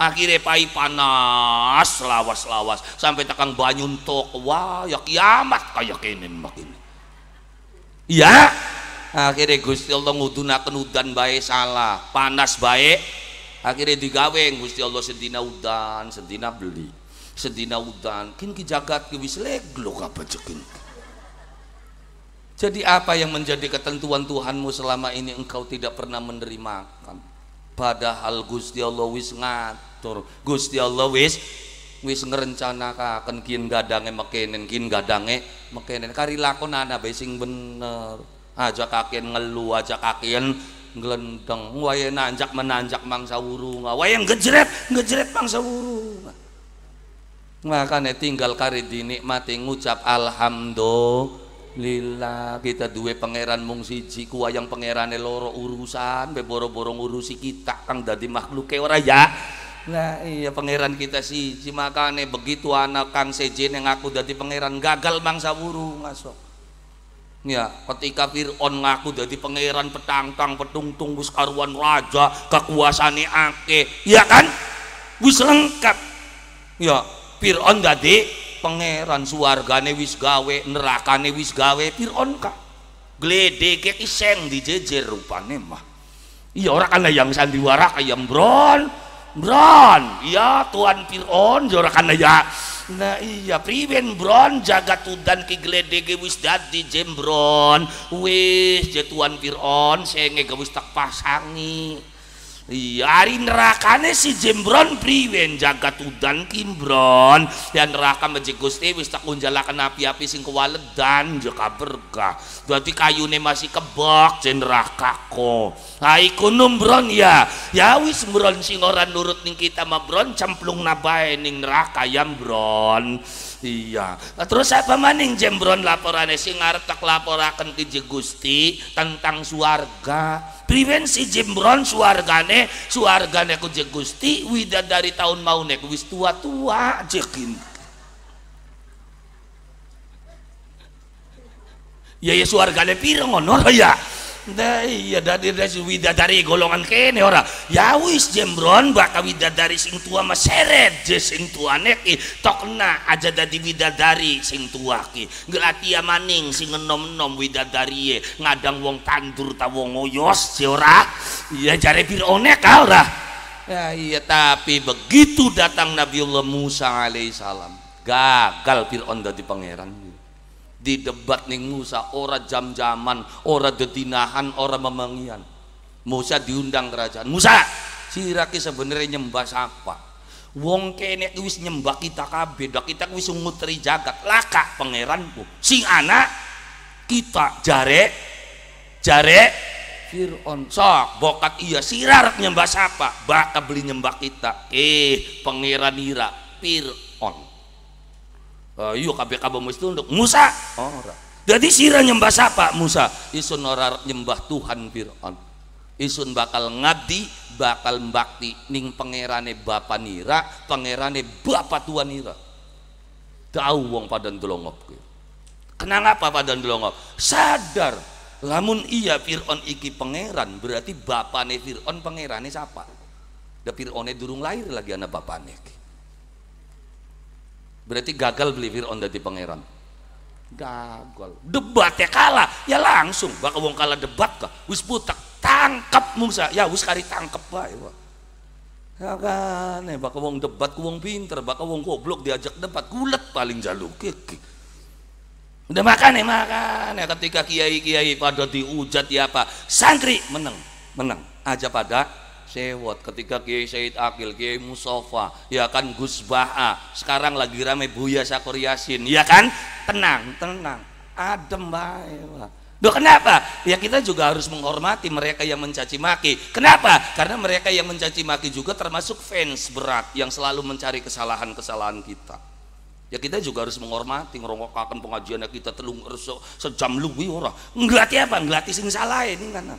akhirnya pai panas lawas-lawas sampai takang banyuntok wah ya kiamat kayak ini makin iya akhirnya Gusti Allah ngudunakan udan baik salah panas baik akhirnya digawe Gusti Allah sedina udan sedina beli sedina udan Kini ki jagat ki wis leglo apa cekin jadi apa yang menjadi ketentuan Tuhanmu selama ini engkau tidak pernah menerima? Padahal Gusti Allah wis ngat atur Gusti Allah wis wis ngrencanakaken kin gadange mekenen kin gadange mekenen kari lakonana bae sing bener aja kakien ngelu aja kakien ngelendeng waya nanjak menanjak mangsa wurung wayang ngejret ngejret mangsa wurung makanya tinggal kari dinikmati ngucap alhamdulillah kita dua pangeran mung siji ku wayang pangerane loro urusan be boro-boro kita kang dadi makhluk e ora ya Nah iya pangeran kita sih si makane begitu anak kang sejen yang aku jadi pangeran gagal mangsa burung masuk Ya ketika Fir'aun ngaku jadi pangeran petangkang petungtung wis karuan raja kekuasaane ake ya kan wis lengkap ya Fir'aun jadi pangeran suargane wis gawe nerakane wis gawe Fir'aun glede gledege iseng dijejer rupane mah iya orang kan yang sandiwara ayam bron Bron, iya Tuhan Fir'aun jorakan aja. Ya. Nah iya priben Bron jaga tudan ki gledege wis dadi jembron. Wis je Tuhan Fir'aun senge gawis tak pasangi. Iya, Ari nerakane si Jembron priwen jagat udan kimbron dan ya, neraka majik Gusti wis tak unjalaken api-api sing dan jaka berkah. Dadi kayune masih kebak jen nerakako. Ha iku numbron ya. Ya wis mbron sing orang nurut ning kita ma bron cemplung nabai ning neraka yang bron iya terus apa maning jembron laporannya si ngartek tak laporaken ke Gusti tentang suarga priwen si jembron suargane suargane ku Gusti wida dari tahun mau nek wis tua-tua jekin ya ya suargane pirang ngono ya Nah, iya dari dari widadari golongan kene ora. Ya wis jembron bakal widadari sing tua mah seret je sing tua neki tokna aja dadi widadari sing tua ki. Gelatia ya maning sing enom-enom widadari ye ngadang wong tandur ta wong oyos je ora. Iya jare Firaonek ora. Ya iya tapi begitu datang Nabiullah Musa alaihissalam gagal Firaun dadi pangeran di debat ning Musa ora jam-jaman ora dedinahan ora memangian Musa diundang kerajaan Musa sirake sebenarnya nyembah siapa wong kene wis nyembah kita kabeh dak kita wis muteri jagat laka pangeranku si anak kita jare jare Fir'aun sok bokat iya sirar nyembah siapa bakal beli nyembah kita eh pangeran ira Fir'aun Yuk kabeh kabeh mesti untuk Musa ora oh, jadi sira nyembah siapa Musa isun ora nyembah Tuhan Fir'aun isun bakal ngabdi bakal mbakti ning pangerane bapak nira pangerane bapak tuan nira Tahu wong padan dolongop kenang apa padan dolongop sadar lamun iya Fir'aun iki pangeran berarti bapane Fir'aun pangerane siapa da Fir'aune durung lahir lagi anak bapane iki Berarti gagal beli Fir'aun dari pangeran. Gagal. Debatnya kalah. Ya langsung. Bakal wong kalah debat kah? Wis butak. Tangkap Musa. Ya wis kari tangkap bae. Ya kan, nih ya. bakal wong debat ku wong pinter, bakal wong goblok diajak debat, kulet paling jaluk. Udah makan ya makan ya ketika kiai-kiai pada diujat ya apa santri menang menang aja pada sewot ketika Kiai Said Akil Kiai Musofa ya kan Gus Baha, sekarang lagi rame Buya Sakur Yasin ya kan tenang tenang adem baik Duh kenapa? Ya kita juga harus menghormati mereka yang mencaci maki. Kenapa? Karena mereka yang mencaci maki juga termasuk fans berat yang selalu mencari kesalahan-kesalahan kita. Ya kita juga harus menghormati ngerongkokakan pengajiannya kita telung sejam lebih ora. ngelatih apa? ngelatih sing salah ini kan.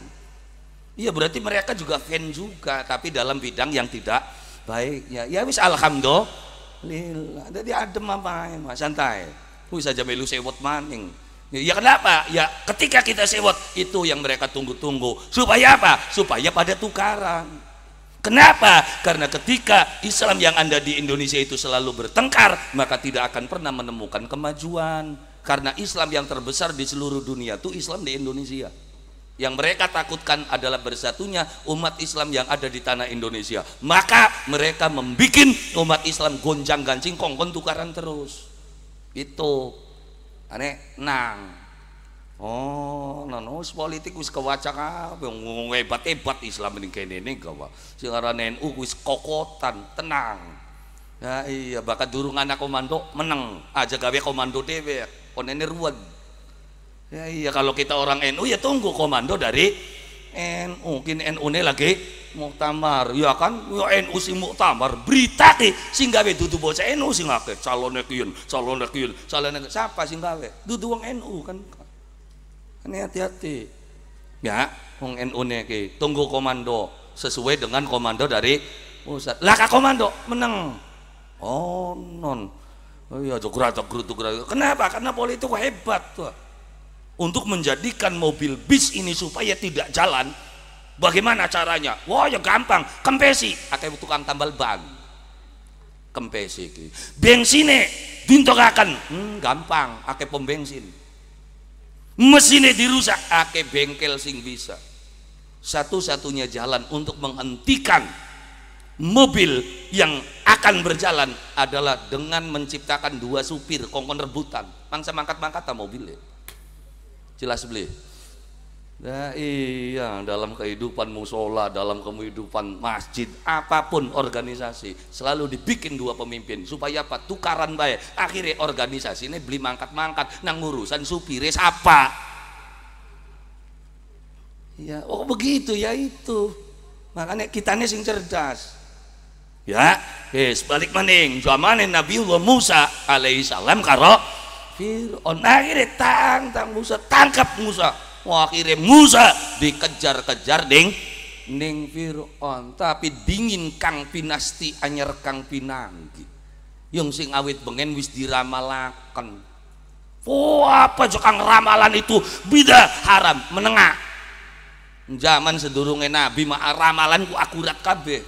Iya berarti mereka juga fan juga, tapi dalam bidang yang tidak baik. Ya, ya wis alhamdulillah. Jadi adem apa mas santai. Wis aja melu sewot maning. Ya kenapa? Ya ketika kita sewot itu yang mereka tunggu-tunggu. Supaya apa? Supaya pada tukaran. Kenapa? Karena ketika Islam yang ada di Indonesia itu selalu bertengkar, maka tidak akan pernah menemukan kemajuan. Karena Islam yang terbesar di seluruh dunia itu Islam di Indonesia. Yang mereka takutkan adalah bersatunya umat Islam yang ada di tanah Indonesia. Maka mereka membuat umat Islam gonjang-ganjing kongkon tukaran terus. Itu. Aneh nang. Oh, nono politik wis kewacak apa ngomong hebat-hebat Islam ini kayak ini gawa. Sing NU wis kokotan, tenang. Ya iya, bahkan durung anak komando menang, aja gawe komando dhewe. Konene ruwet. Ya iya kalau kita orang NU ya tunggu komando dari NU. mungkin NU ini lagi muktamar. Ya kan ya NU si muktamar berita ki sing gawe dudu bocah NU sing ngake calonnya kian, calonnya kian, calonnya siapa sing gawe? Dudu wong NU kan? kan. Ini hati-hati. Ya, wong NU ne ki tunggu komando sesuai dengan komando dari pusat. Lah komando menang. Oh non. Oh iya, jograt, jograt, jograt. Kenapa? Karena politik hebat tuh untuk menjadikan mobil bis ini supaya tidak jalan bagaimana caranya? wah ya gampang, kempesi atau tukang tambal ban kempesi bensinnya dintokakan hmm, gampang, pakai pom bensin mesinnya dirusak pakai bengkel sing bisa satu-satunya jalan untuk menghentikan mobil yang akan berjalan adalah dengan menciptakan dua supir kongkon rebutan mangsa mangkat-mangkat mobilnya Jelas beli. Nah, iya, dalam kehidupan musola, dalam kehidupan masjid, apapun organisasi, selalu dibikin dua pemimpin supaya apa? Tukaran baik. Akhirnya organisasi ini beli mangkat-mangkat, nang urusan supiris apa? Ya, oh begitu ya itu. Makanya kita ini sing cerdas. Ya, yes, balik maning zaman Nabiullah Musa alaihissalam karo Fir'aun akhirnya tang tang Musa tangkap Musa wah akhirnya Musa dikejar-kejar ding ning Fir'aun tapi dingin kang pinasti anyar kang pinanggi yang sing awit bengen wis diramalakan Oh, apa jekang ramalan itu bida haram menengah zaman sedurunge nabi ma ramalan ku akurat kabeh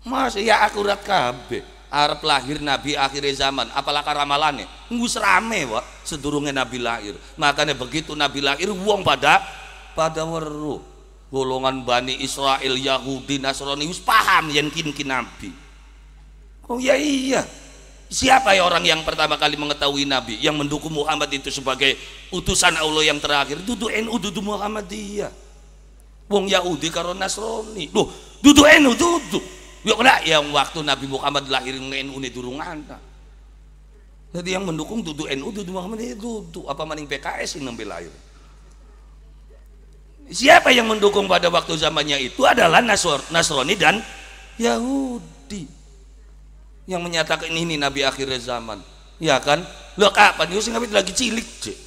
Mas ya akurat kabeh Arab lahir Nabi akhir zaman apalah karamalane ngus rame wak sedurungnya Nabi lahir makanya begitu Nabi lahir wong pada pada Weru golongan Bani Israel Yahudi Nasrani wis paham yang kin-kin Nabi oh ya iya siapa ya orang yang pertama kali mengetahui Nabi yang mendukung Muhammad itu sebagai utusan Allah yang terakhir dudu NU dudu dia, wong Yahudi karo Nasrani loh dudu NU dudu Yuk kena yang waktu Nabi Muhammad lahir NU ini durungan. Jadi yang mendukung tuduh NU dudu Muhammad itu tuduh apa maning PKS yang nampi lahir. Siapa yang mendukung pada waktu zamannya itu adalah Nasr Nasrani dan Yahudi yang menyatakan ini, Nabi akhir zaman. Ya kan? Lo kapan? Yusuf Nabi lagi cilik cik.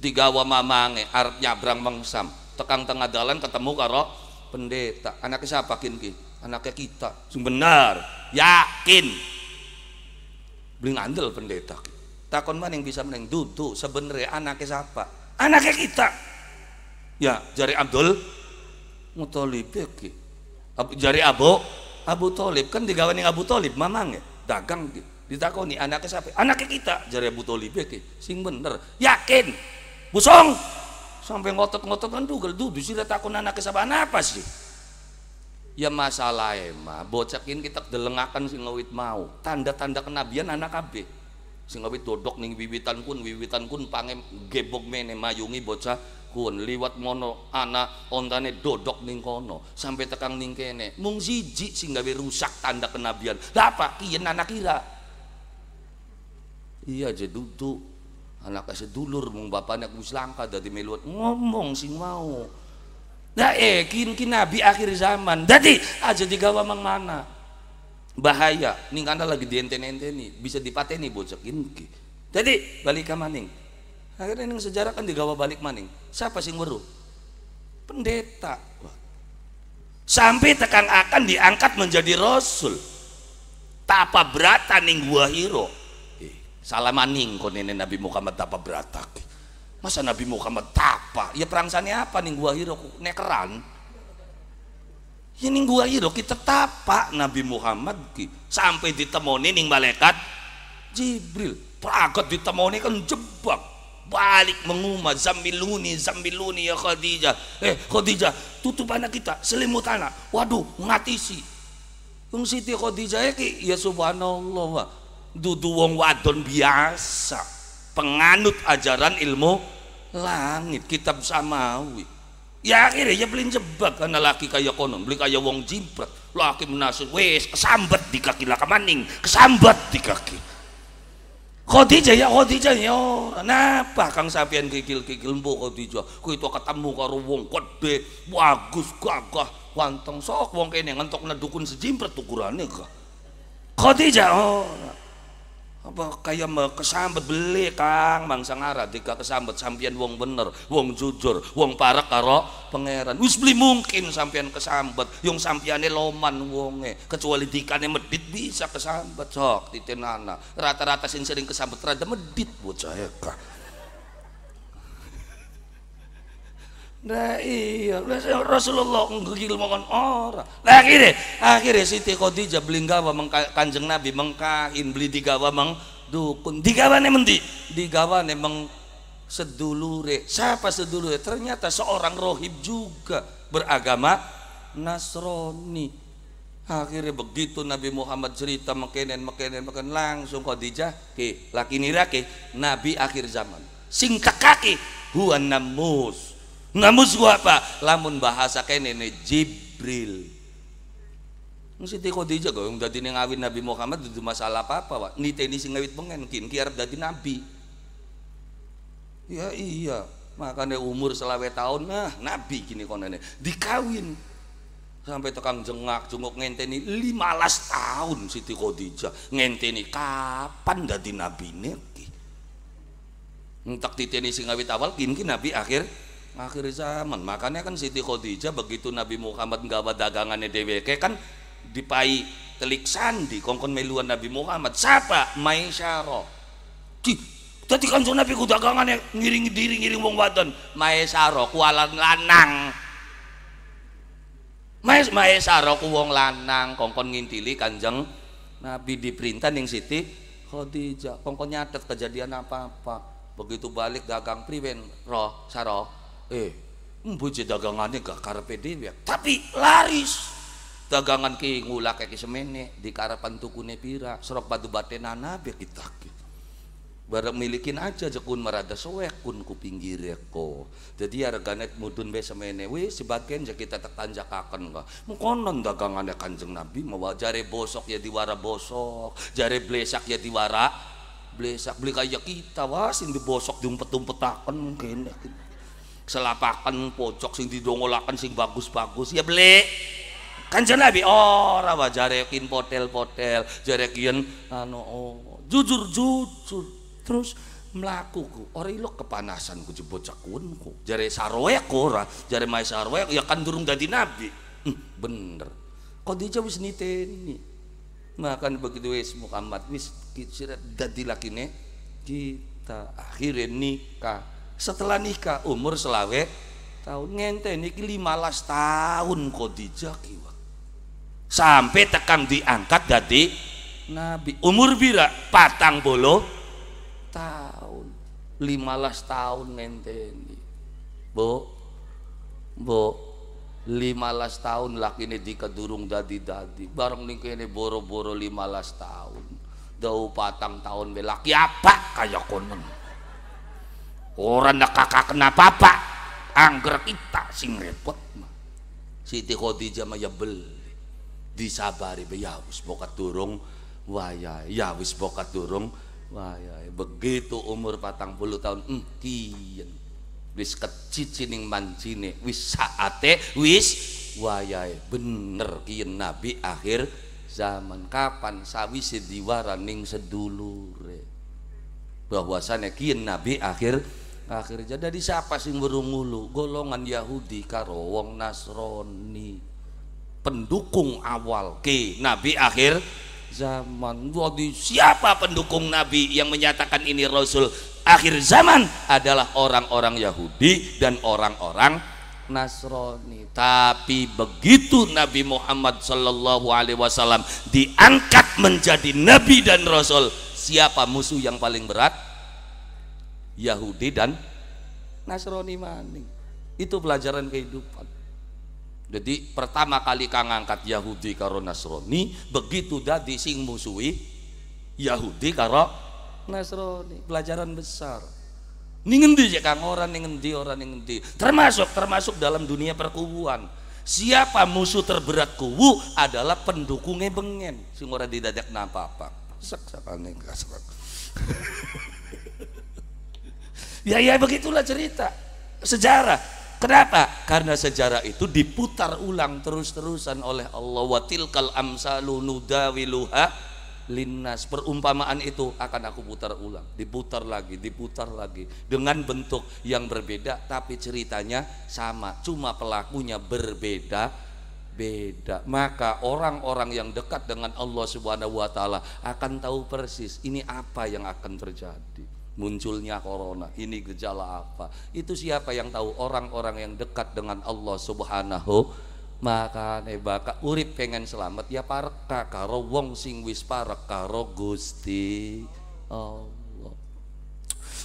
Tiga mamange Arab nyabrang bangsam. Tekang tengah jalan ketemu karo pendeta. Anak siapa kin anaknya kita benar yakin beli ngandel pendeta takon mana yang bisa meneng duduk sebenarnya anaknya siapa anaknya kita ya jari Abdul Mutolib ya, jari Abu Abu Tolib kan digawani Abu Tolib mamang ya dagang gitu ditakoni anaknya siapa anaknya kita jari Abu Tolib ya sing bener yakin busong sampai ngotot-ngotot kan duga duduk sih takon anaknya siapa anak apa sih ya masalah emak ya, bocakin kita delengakan sing ngawit mau tanda-tanda kenabian anak kabe si ngawit dodok ning wiwitan kun wiwitan kun pangem gebok mene mayungi bocah kun liwat mono anak ontane dodok ning kono sampai tekang ning kene mung siji sing gawe rusak tanda kenabian apa kian anak kira iya aja duduk anak dulur mung bapaknya kuslangka dari meluat ngomong sing mau Nah eh kini kin nabi akhir zaman. Jadi aja di gawang mana. Bahaya. Nih anda lagi dienten-enteni, bisa dipateni bocok ini. Jadi balik ke maning. Akhirnya ini sejarah kan di digawa balik maning. Siapa sih weruh? Pendeta. Wah. Sampai tekan akan diangkat menjadi rasul. Tapa beratan ning gua hiro. Eh, salamaning konene Nabi Muhammad tapa beratak. Masa Nabi Muhammad tapa? Ya perangsanya apa nih gua hiro nekeran? Ya nih gua hiro kita tapa Nabi Muhammad ki. Sampai ditemoni nih malaikat Jibril. peragat ditemoni kan jebak. Balik mengumat zambiluni zambiluni ya Khadijah. Eh Khadijah tutup anak kita selimut anak. Waduh ngatisi. Tung Siti Khadijah ki ya subhanallah. Dudu wong wadon biasa penganut ajaran ilmu langit kitab samawi ya akhirnya beliin jebak karena laki kaya konon beli kaya wong jimpret laki menasut wes kesambet di kaki laka maning kesambet di kaki Khadijah ya Khadijah ya kenapa Kang Sapian kikil-kikil mbok Khadijah kuwi to ketemu karo wong gede bagus gagah wanteng sok wong kene ngentok dukun sejimpret ukurane kok Khadijah oh apa kaya kesambet beli kang mangsa Sangara, tiga kesambet sampean wong bener wong jujur wong parek karo pangeran wis beli mungkin sampean kesambet yang sampeane loman wonge kecuali dikane medit bisa kesambet sok titenana rata-rata sing sering kesambet rada medit bocah ya Nah iya, Rasulullah ngegigil makan orang. Nah akhirnya, akhirnya Siti Khadijah beli gawa kanjeng Nabi mengkain beli di gawa meng dukun. Di gawa mendi, di gawa meng sedulure. Siapa sedulure? Ternyata seorang rohib juga beragama Nasrani. Akhirnya begitu Nabi Muhammad cerita makanan makanan makan langsung Khadijah ke laki nirake Nabi akhir zaman. Singkak kaki huan namus gua apa lamun bahasa kene nenek Jibril Tiko Khadijah kok yang dadi ngawin Nabi Muhammad itu masalah apa-apa Pak niteni sing ngawit pengen kin ki arep dadi nabi Ya iya makanya umur selawet tahun nah nabi gini konene dikawin sampai tukang jengak jenguk ngenteni 15 tahun Siti Khadijah ngenteni kapan dadi nabi nih entak titeni sing awit awal kini nabi akhir akhir zaman makanya kan Siti Khadijah begitu Nabi Muhammad nggawa dagangannya DWK kan dipai telik sandi kongkon meluan Nabi Muhammad siapa Maisyaro di tadi kan Nabi ku dagangannya ngiring diri ngiring wong wadon Maisyaro kualan lanang Mais Maisyaro ku wong lanang kongkon ngintili kanjeng Nabi diperintah yang Siti Khadijah kongkon nyatet kejadian apa-apa begitu balik dagang priwen roh saroh eh mbuji dagangannya gak karepe dewe tapi laris dagangan ki ngulak kayak semene di karapan tuku pira serok batu baten biar kita bareng milikin aja jekun merada soek kun ku pinggir ko jadi harganet mudun be semene we sebagian je kita tertanjakakan kah mukonon dagangannya kanjeng nabi mau jare bosok ya diwara bosok jare blesak ya diwara blesak beli kayak kita wasin bosok diumpet umpet akan mungkin selapakan pojok sing didongolakan sing bagus-bagus ya beli Kan kanjeng Nabi ora oh, jarekin potel-potel jarekin anu oh, jujur jujur terus melakuku orang ilok kepanasan ku jebot ku jare sarwek ora jare mai sarwe ya kan durung jadi nabi hm, bener kok dia wis niteni makan nah, begitu wis Muhammad wis dadi lakine kita akhirnya nikah setelah nikah umur selawe tahun ngente niki belas tahun dijaki kiwa sampai tekan diangkat jadi nabi umur bira patang bolo tahun lima belas tahun ngente bo bo lima belas tahun laki ini dikedurung dadi-dadi bareng niki ini boro-boro belas tahun dau patang tahun belaki apa kayak konon orang nak kakak kena papa angger kita sing repot mah Siti Khadijah mah ya bel disabari be ya wis bokat durung waya ya wis bokat durung waya begitu umur patang puluh tahun entien kian wis kecicining mancine wis saate wis wayai bener kian nabi akhir zaman kapan Sawi diwaraning sedulure bahwasanya kian nabi akhir akhirnya jadi siapa sih berungulu golongan Yahudi karo wong Nasrani pendukung awal ke Nabi akhir zaman Wadi siapa pendukung Nabi yang menyatakan ini Rasul akhir zaman adalah orang-orang Yahudi dan orang-orang Nasrani tapi begitu Nabi Muhammad Shallallahu Alaihi Wasallam diangkat menjadi Nabi dan Rasul siapa musuh yang paling berat Yahudi dan Nasrani maning. Itu pelajaran kehidupan. Jadi pertama kali kang angkat Yahudi karo Nasrani, begitu dadi sing musuhi Yahudi karo Nasrani. Pelajaran besar. Ning endi ya kang orang ning endi orang ning endi. Termasuk termasuk dalam dunia perkubuan. Siapa musuh terberat Kubu adalah pendukungnya bengen. Sing ora didadak napa-apa. Sek sakane kasak. Ya ya begitulah cerita sejarah. Kenapa? Karena sejarah itu diputar ulang terus-terusan oleh Allah. Watilkal amsalu nudawiluha linnas perumpamaan itu akan aku putar ulang diputar lagi diputar lagi dengan bentuk yang berbeda tapi ceritanya sama cuma pelakunya berbeda beda maka orang-orang yang dekat dengan Allah Subhanahu wa taala akan tahu persis ini apa yang akan terjadi munculnya corona ini gejala apa itu siapa yang tahu orang-orang yang dekat dengan Allah subhanahu maka nebaka urip pengen selamat ya parka karo wong sing wis parek karo gusti Allah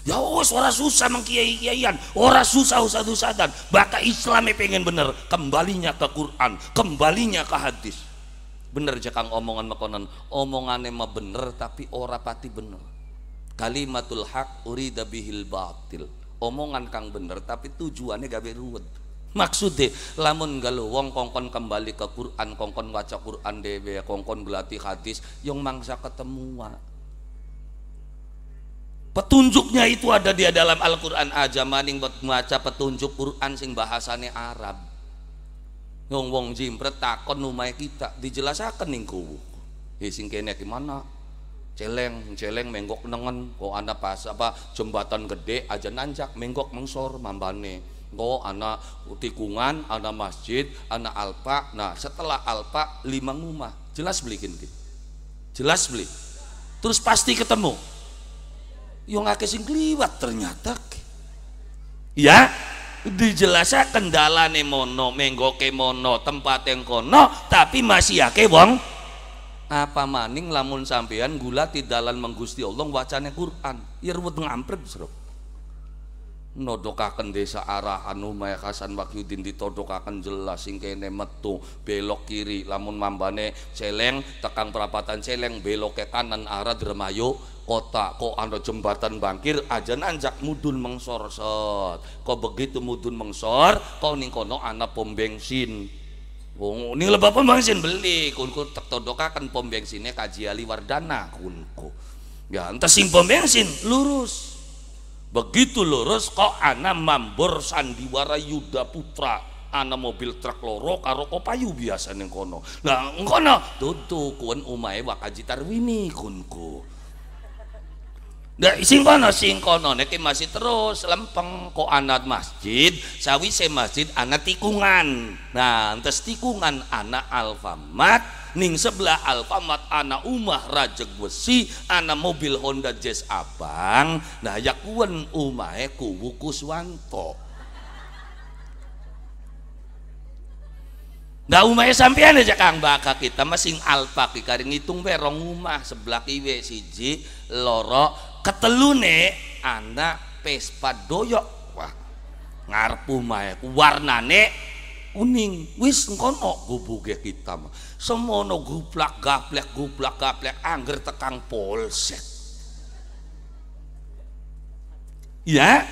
ya oh suara
susah mengkiai kiaian ora susah usah dan baka islamnya pengen bener kembalinya ke Quran kembalinya ke hadis bener jekang omongan mekonan omongannya mah bener tapi ora pati bener kalimatul hak urida bihil batil omongan kang bener tapi tujuannya gak Maksud maksudnya lamun galu wong kongkon kembali ke Quran kongkon baca Quran dewe kongkon belati hadis yang mangsa ketemua petunjuknya itu ada di dalam Al-Quran aja ah, maning buat maca petunjuk Quran sing bahasane Arab yang wong jimpret takon numai kita dijelasakan ning kubu eh, sing kene gimana celeng celeng menggok nengen kok anak pas apa jembatan gede aja nanjak menggok mengsor mambane Go anak tikungan, anak masjid, anak alpa. Nah setelah alpa lima rumah, jelas beli kinti, jelas beli. Terus pasti ketemu. Yang ngake sing keliwat ternyata. Ya, kendala nih mono, menggok ke mono, tempat yang kono, tapi masih ke wong apa maning lamun sampean gula dalan menggusti Allah wacanya Quran ya ruwet ngampret bro nodokaken desa arah anu mayakasan wakyudin ditodokaken jelas sing kene metu belok kiri lamun mambane celeng tekang perapatan celeng belok ke kanan arah dermayu kota kok ada anu jembatan bangkir aja nanjak mudun mengsor set kok begitu mudun mengsor kau ning kono ana pom bensin Wong oh, ning lebapan bensin beli kunku tek todokaken pom bensinnya kaji Wardana kunku. Ya entah sing pom bensin lurus. Begitu lurus kok ana mambur sandiwara Yuda Putra. Ana mobil truk loro karo kopayu biasa ning kono. Lah engkono tutu kuwen omahe Wakaji Tarwini kunku.
Da singkono singkono
nek masih terus lempeng kok anak masjid sawise masjid anak tikungan. Nah, entes tikungan anak alfamat ning sebelah alfamat anak umah Rajeg Besi anak mobil Honda Jazz Abang. Nah, yakuen umahe kuwu Kuswanto. Nggak umahnya sampean aja Kang Baka kita masing alpa ki ngitung berong umah sebelah kiwe siji loro ketelune anak pespa doyok wah ngarpu warna warnane kuning wis kono gubuge kita mah semono guplak gaplek guplak gaplek angger tekang polsek ya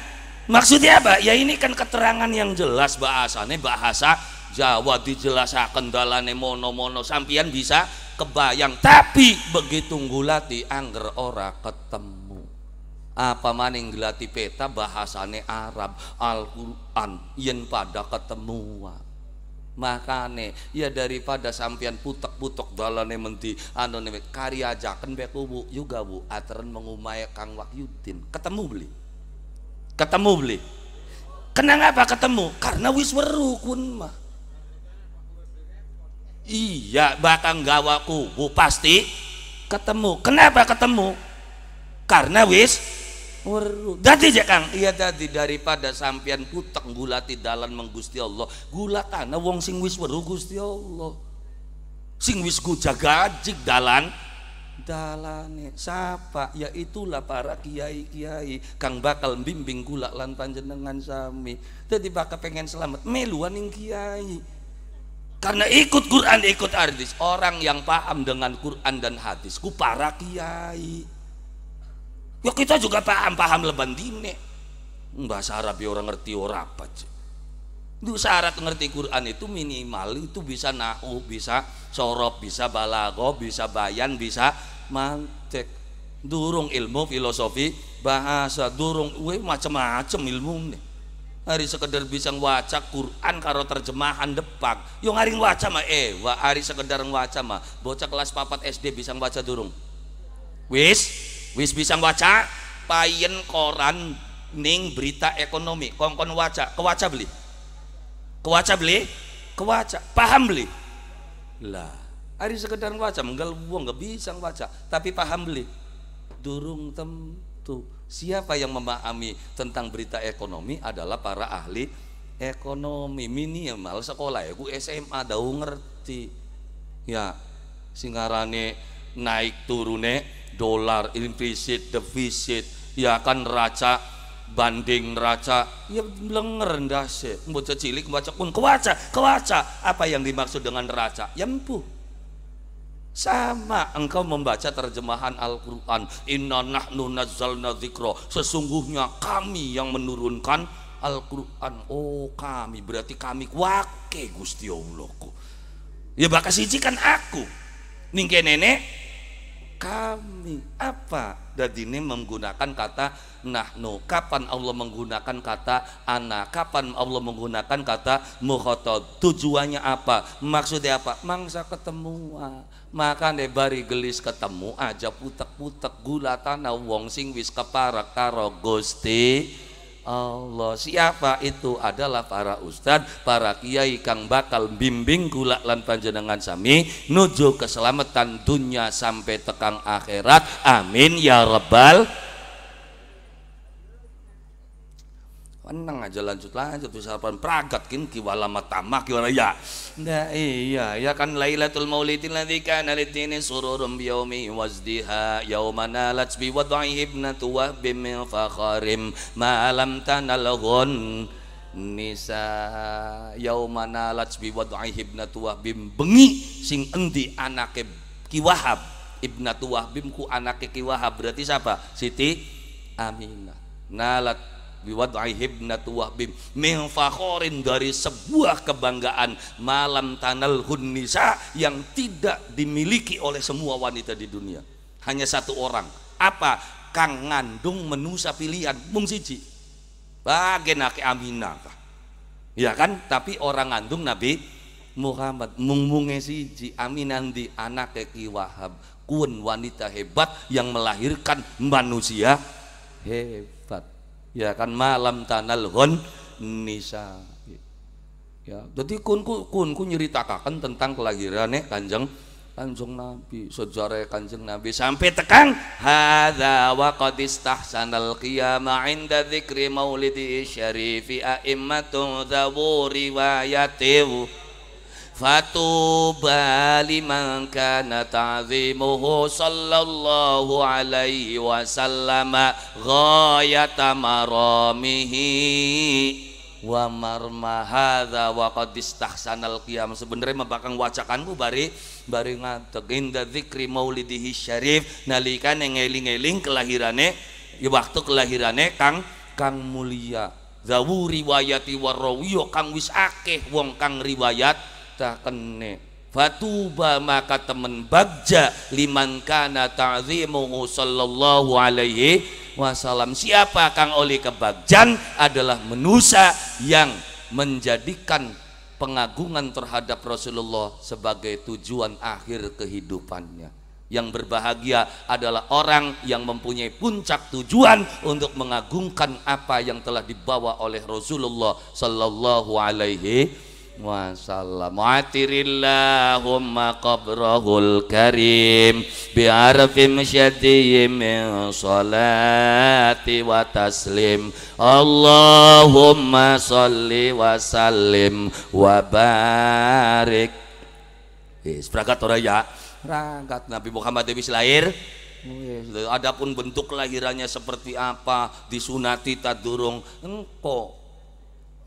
maksudnya apa ya ini kan keterangan yang jelas bahasanya bahasa Jawa dijelasakan dalane mono-mono sampian bisa kebayang tapi begitu ngulati angger ora ketemu apa maning gelati peta bahasane Arab Al-Quran yang pada ketemu makane ya daripada sampian putek-putek dalane menti anu nemek karya jaken beku bu juga bu ateren mengumai Kang Wahyudin ketemu beli ketemu beli kenang apa ketemu karena wis weru kun mah iya bakang gawaku bu pasti ketemu kenapa ketemu karena wis Dati je Kang iya dati daripada sampeyan putek gulati dalan menggusti Allah gulatana wong sing wis Gusti Allah sing wis gujaga ajik dalan dalane siapa? ya itulah para kiai kiai kang bakal bimbing gula lan panjenengan sami jadi bakal pengen selamat meluan ing kiai karena ikut Quran ikut hadis orang yang paham dengan Quran dan hadis ku para kiai Ya kita juga paham-paham leban dine. Bahasa Arab ya orang ngerti orang apa. Itu syarat ngerti Quran itu minimal itu bisa nahu, bisa sorop, bisa balago, bisa bayan, bisa mantek. Durung ilmu filosofi bahasa, durung we macam-macam ilmu nih. Hari sekedar bisa ngwaca Quran karo terjemahan depak. Yo hari waca mah eh, wa hari sekedar ngwaca mah bocah kelas papat SD bisa ngwaca durung. Wis, wis bisa waca payen koran ning berita ekonomi kongkon waca kewaca beli kewaca beli kewaca paham beli lah hari sekedar waca menggal buang nggak bisa waca tapi paham beli durung tentu siapa yang memahami tentang berita ekonomi adalah para ahli ekonomi minimal sekolah ya gue SMA dah ngerti ya singarane naik turune dolar implisit defisit ya kan raca banding raca ya lenger sih, mbok cilik baca pun kewaca kewaca apa yang dimaksud dengan raca ya empu sama engkau membaca terjemahan Al-Quran Inna nahnu nazzalna zikro Sesungguhnya kami yang menurunkan Al-Quran Oh kami berarti kami wake Gusti Allahku Ya bakal siji kan aku Ningke nenek kami apa dan ini menggunakan kata nahnu kapan Allah menggunakan kata anak kapan Allah menggunakan kata mukhotob tujuannya apa maksudnya apa mangsa ketemu maka bari gelis ketemu aja putek-putek gula tanah wong sing wis keparek karo gusti Allah. Siapa itu adalah para ustadz, para kiai kang bakal bimbing gulak lan panjenengan sami nuju keselamatan dunia sampai tekang akhirat. Amin ya rabbal Menang aja lanjut lanjut apa pragat kin kiwala matamak kiwala ya. Nah iya ya kan Lailatul Maulidin ladzi kana litini sururum biyaumi wazdiha yauma nalat bi wad'i ibnatu wa bim fakharim ma lam tanalghun nisa yauma nalat bi wad'i ibnatu wa bim bengi sing endi anake kiwahab Wahab ibnatu bimku anak anake kiwahab berarti siapa Siti Aminah nalat biwad'ihibnatu wahbim min fakhorin dari sebuah kebanggaan malam tanal hunnisa yang tidak dimiliki oleh semua wanita di dunia hanya satu orang apa kang ngandung menusa pilihan mung siji bagenake aminah ya kan tapi orang ngandung nabi Muhammad mung munge siji aminah di anak Ki Wahab kun wanita hebat yang melahirkan manusia hebat ya kan malam tanal hon nisa ya jadi kun kun kunku nyeritakan tentang kelahirannya kanjeng kanjeng nabi sejarah kanjeng nabi sampai tekan hadza wa qad istahsanal qiyama inda dzikri maulidi syarifi a'immatun wa riwayatiu Fatuba liman kana ta'zimuhu sallallahu alaihi wasallam Gaya maramihi wa marma hadza wa qad istahsanal qiyam sebenarnya membakang wacakanmu bari bari ngadeg inda dzikri maulidihi syarif nalika yang ngeling-eling kelahirane ya waktu kelahirane kang kang mulia zawu riwayati warawiyo kang wis akeh wong kang riwayat tak fatuba maka temen bagja liman kana ta'zimuhu sallallahu alaihi wasallam siapa kang oleh kebagjan adalah manusia yang menjadikan pengagungan terhadap Rasulullah sebagai tujuan akhir kehidupannya yang berbahagia adalah orang yang mempunyai puncak tujuan untuk mengagungkan apa yang telah dibawa oleh Rasulullah Sallallahu Alaihi wasallam atirillahumma qabrahul karim arfim syadiyim min salati wa taslim Allahumma salli wa sallim wa barik yes, berangkat orang ya berangkat Nabi Muhammad Dewi lahir oh, Adapun bentuk lahirannya seperti apa disunati tadurung engkau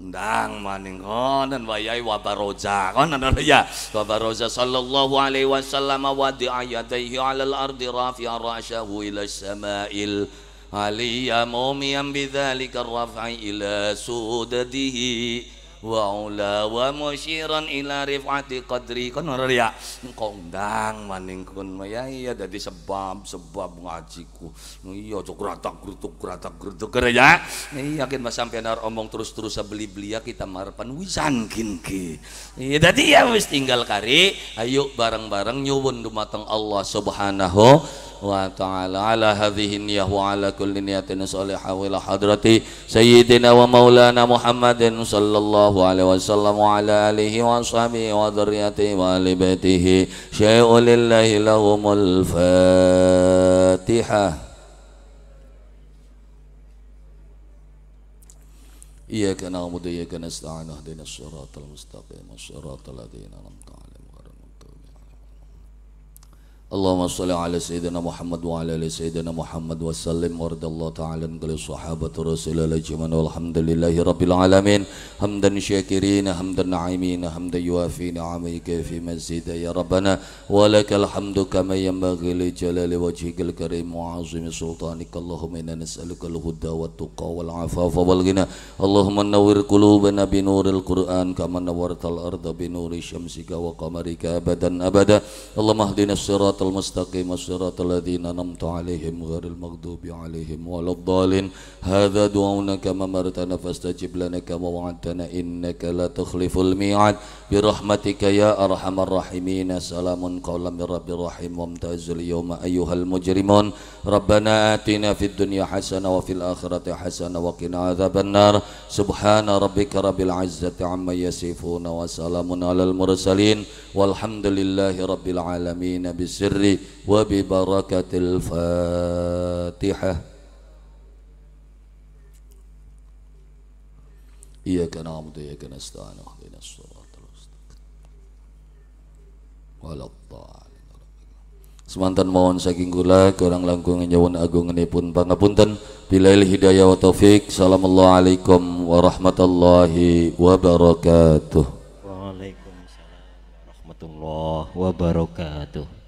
undang maning konan wayai wabaroja konan ya wabaroja sallallahu alaihi wasallam wadi ayataihi alal ardi rafi'a rasyahu ila sama'il aliyya mumiyan bidhalika rafa'i ila sudadihi wa ula wa musyiran ila rifati qadri kon ora ya engko ndang maning kon ya iya dadi sebab sebab ngajiku iya cok gratak grutuk gratak grutuk ya iya kin mas sampean omong terus-terus beli-beli ya kita marepan wisan kin ki iya dadi ya wis tinggal kari ayo bareng-bareng nyuwun dumateng Allah subhanahu وتعالى على هذه النية وعلى كل نية صالحة إلى حضرة سيدنا ومولانا محمد صلى الله عليه وسلم وعلى آله وصحبه وذريته وآل بيته شيء لله لهم الفاتحة إياك نعبد إياك نستعين اهدنا الصراط المستقيم الصراط الذين أنعمت عليهم اللهم صل على سيدنا محمد وعلى ال سيدنا محمد وسلم ورد الله تعالى عن كل صحابه الرسول الله اجمعين والحمد لله رب العالمين حمدا شاكرين حمدا نعيمين حمدا يوافي نعمه في مزيد يا ربنا ولك الحمد كما ينبغي لجلال وجهك الكريم وعظيم سلطانك اللهم انا نسالك الهدى والتقى والعفاف والغنى اللهم نور قلوبنا بنور القران كما نورت الارض بنور شمسك وقمرك ابدا ابدا اللهم اهدنا الصراط الصراط المستقيم الصراط الذين نمت عليهم غير المغضوب عليهم ولا الضالين هذا دعونا كما مرتنا فاستجب لنا كما وعدتنا إنك لا تخلف الميعاد برحمتك يا أرحم الراحمين سلام قولا من رب رحيم وامتاز اليوم أيها المجرمون ربنا آتنا في الدنيا حسنة وفي الآخرة حسنة وقنا عذاب النار سبحان ربك رب العزة عما يصفون وسلام على المرسلين والحمد لله رب العالمين بسر السر وببركة الفاتحة إياك نعبد وإياك نستعين واهدنا الصراط المستقيم ولا الضالين Semantan mohon saking kula kurang langkung agung nyuwun agungenipun pangapunten bilail hidayah wa taufik. Assalamualaikum warahmatullahi wabarakatuh. Waalaikumsalam warahmatullahi wabarakatuh.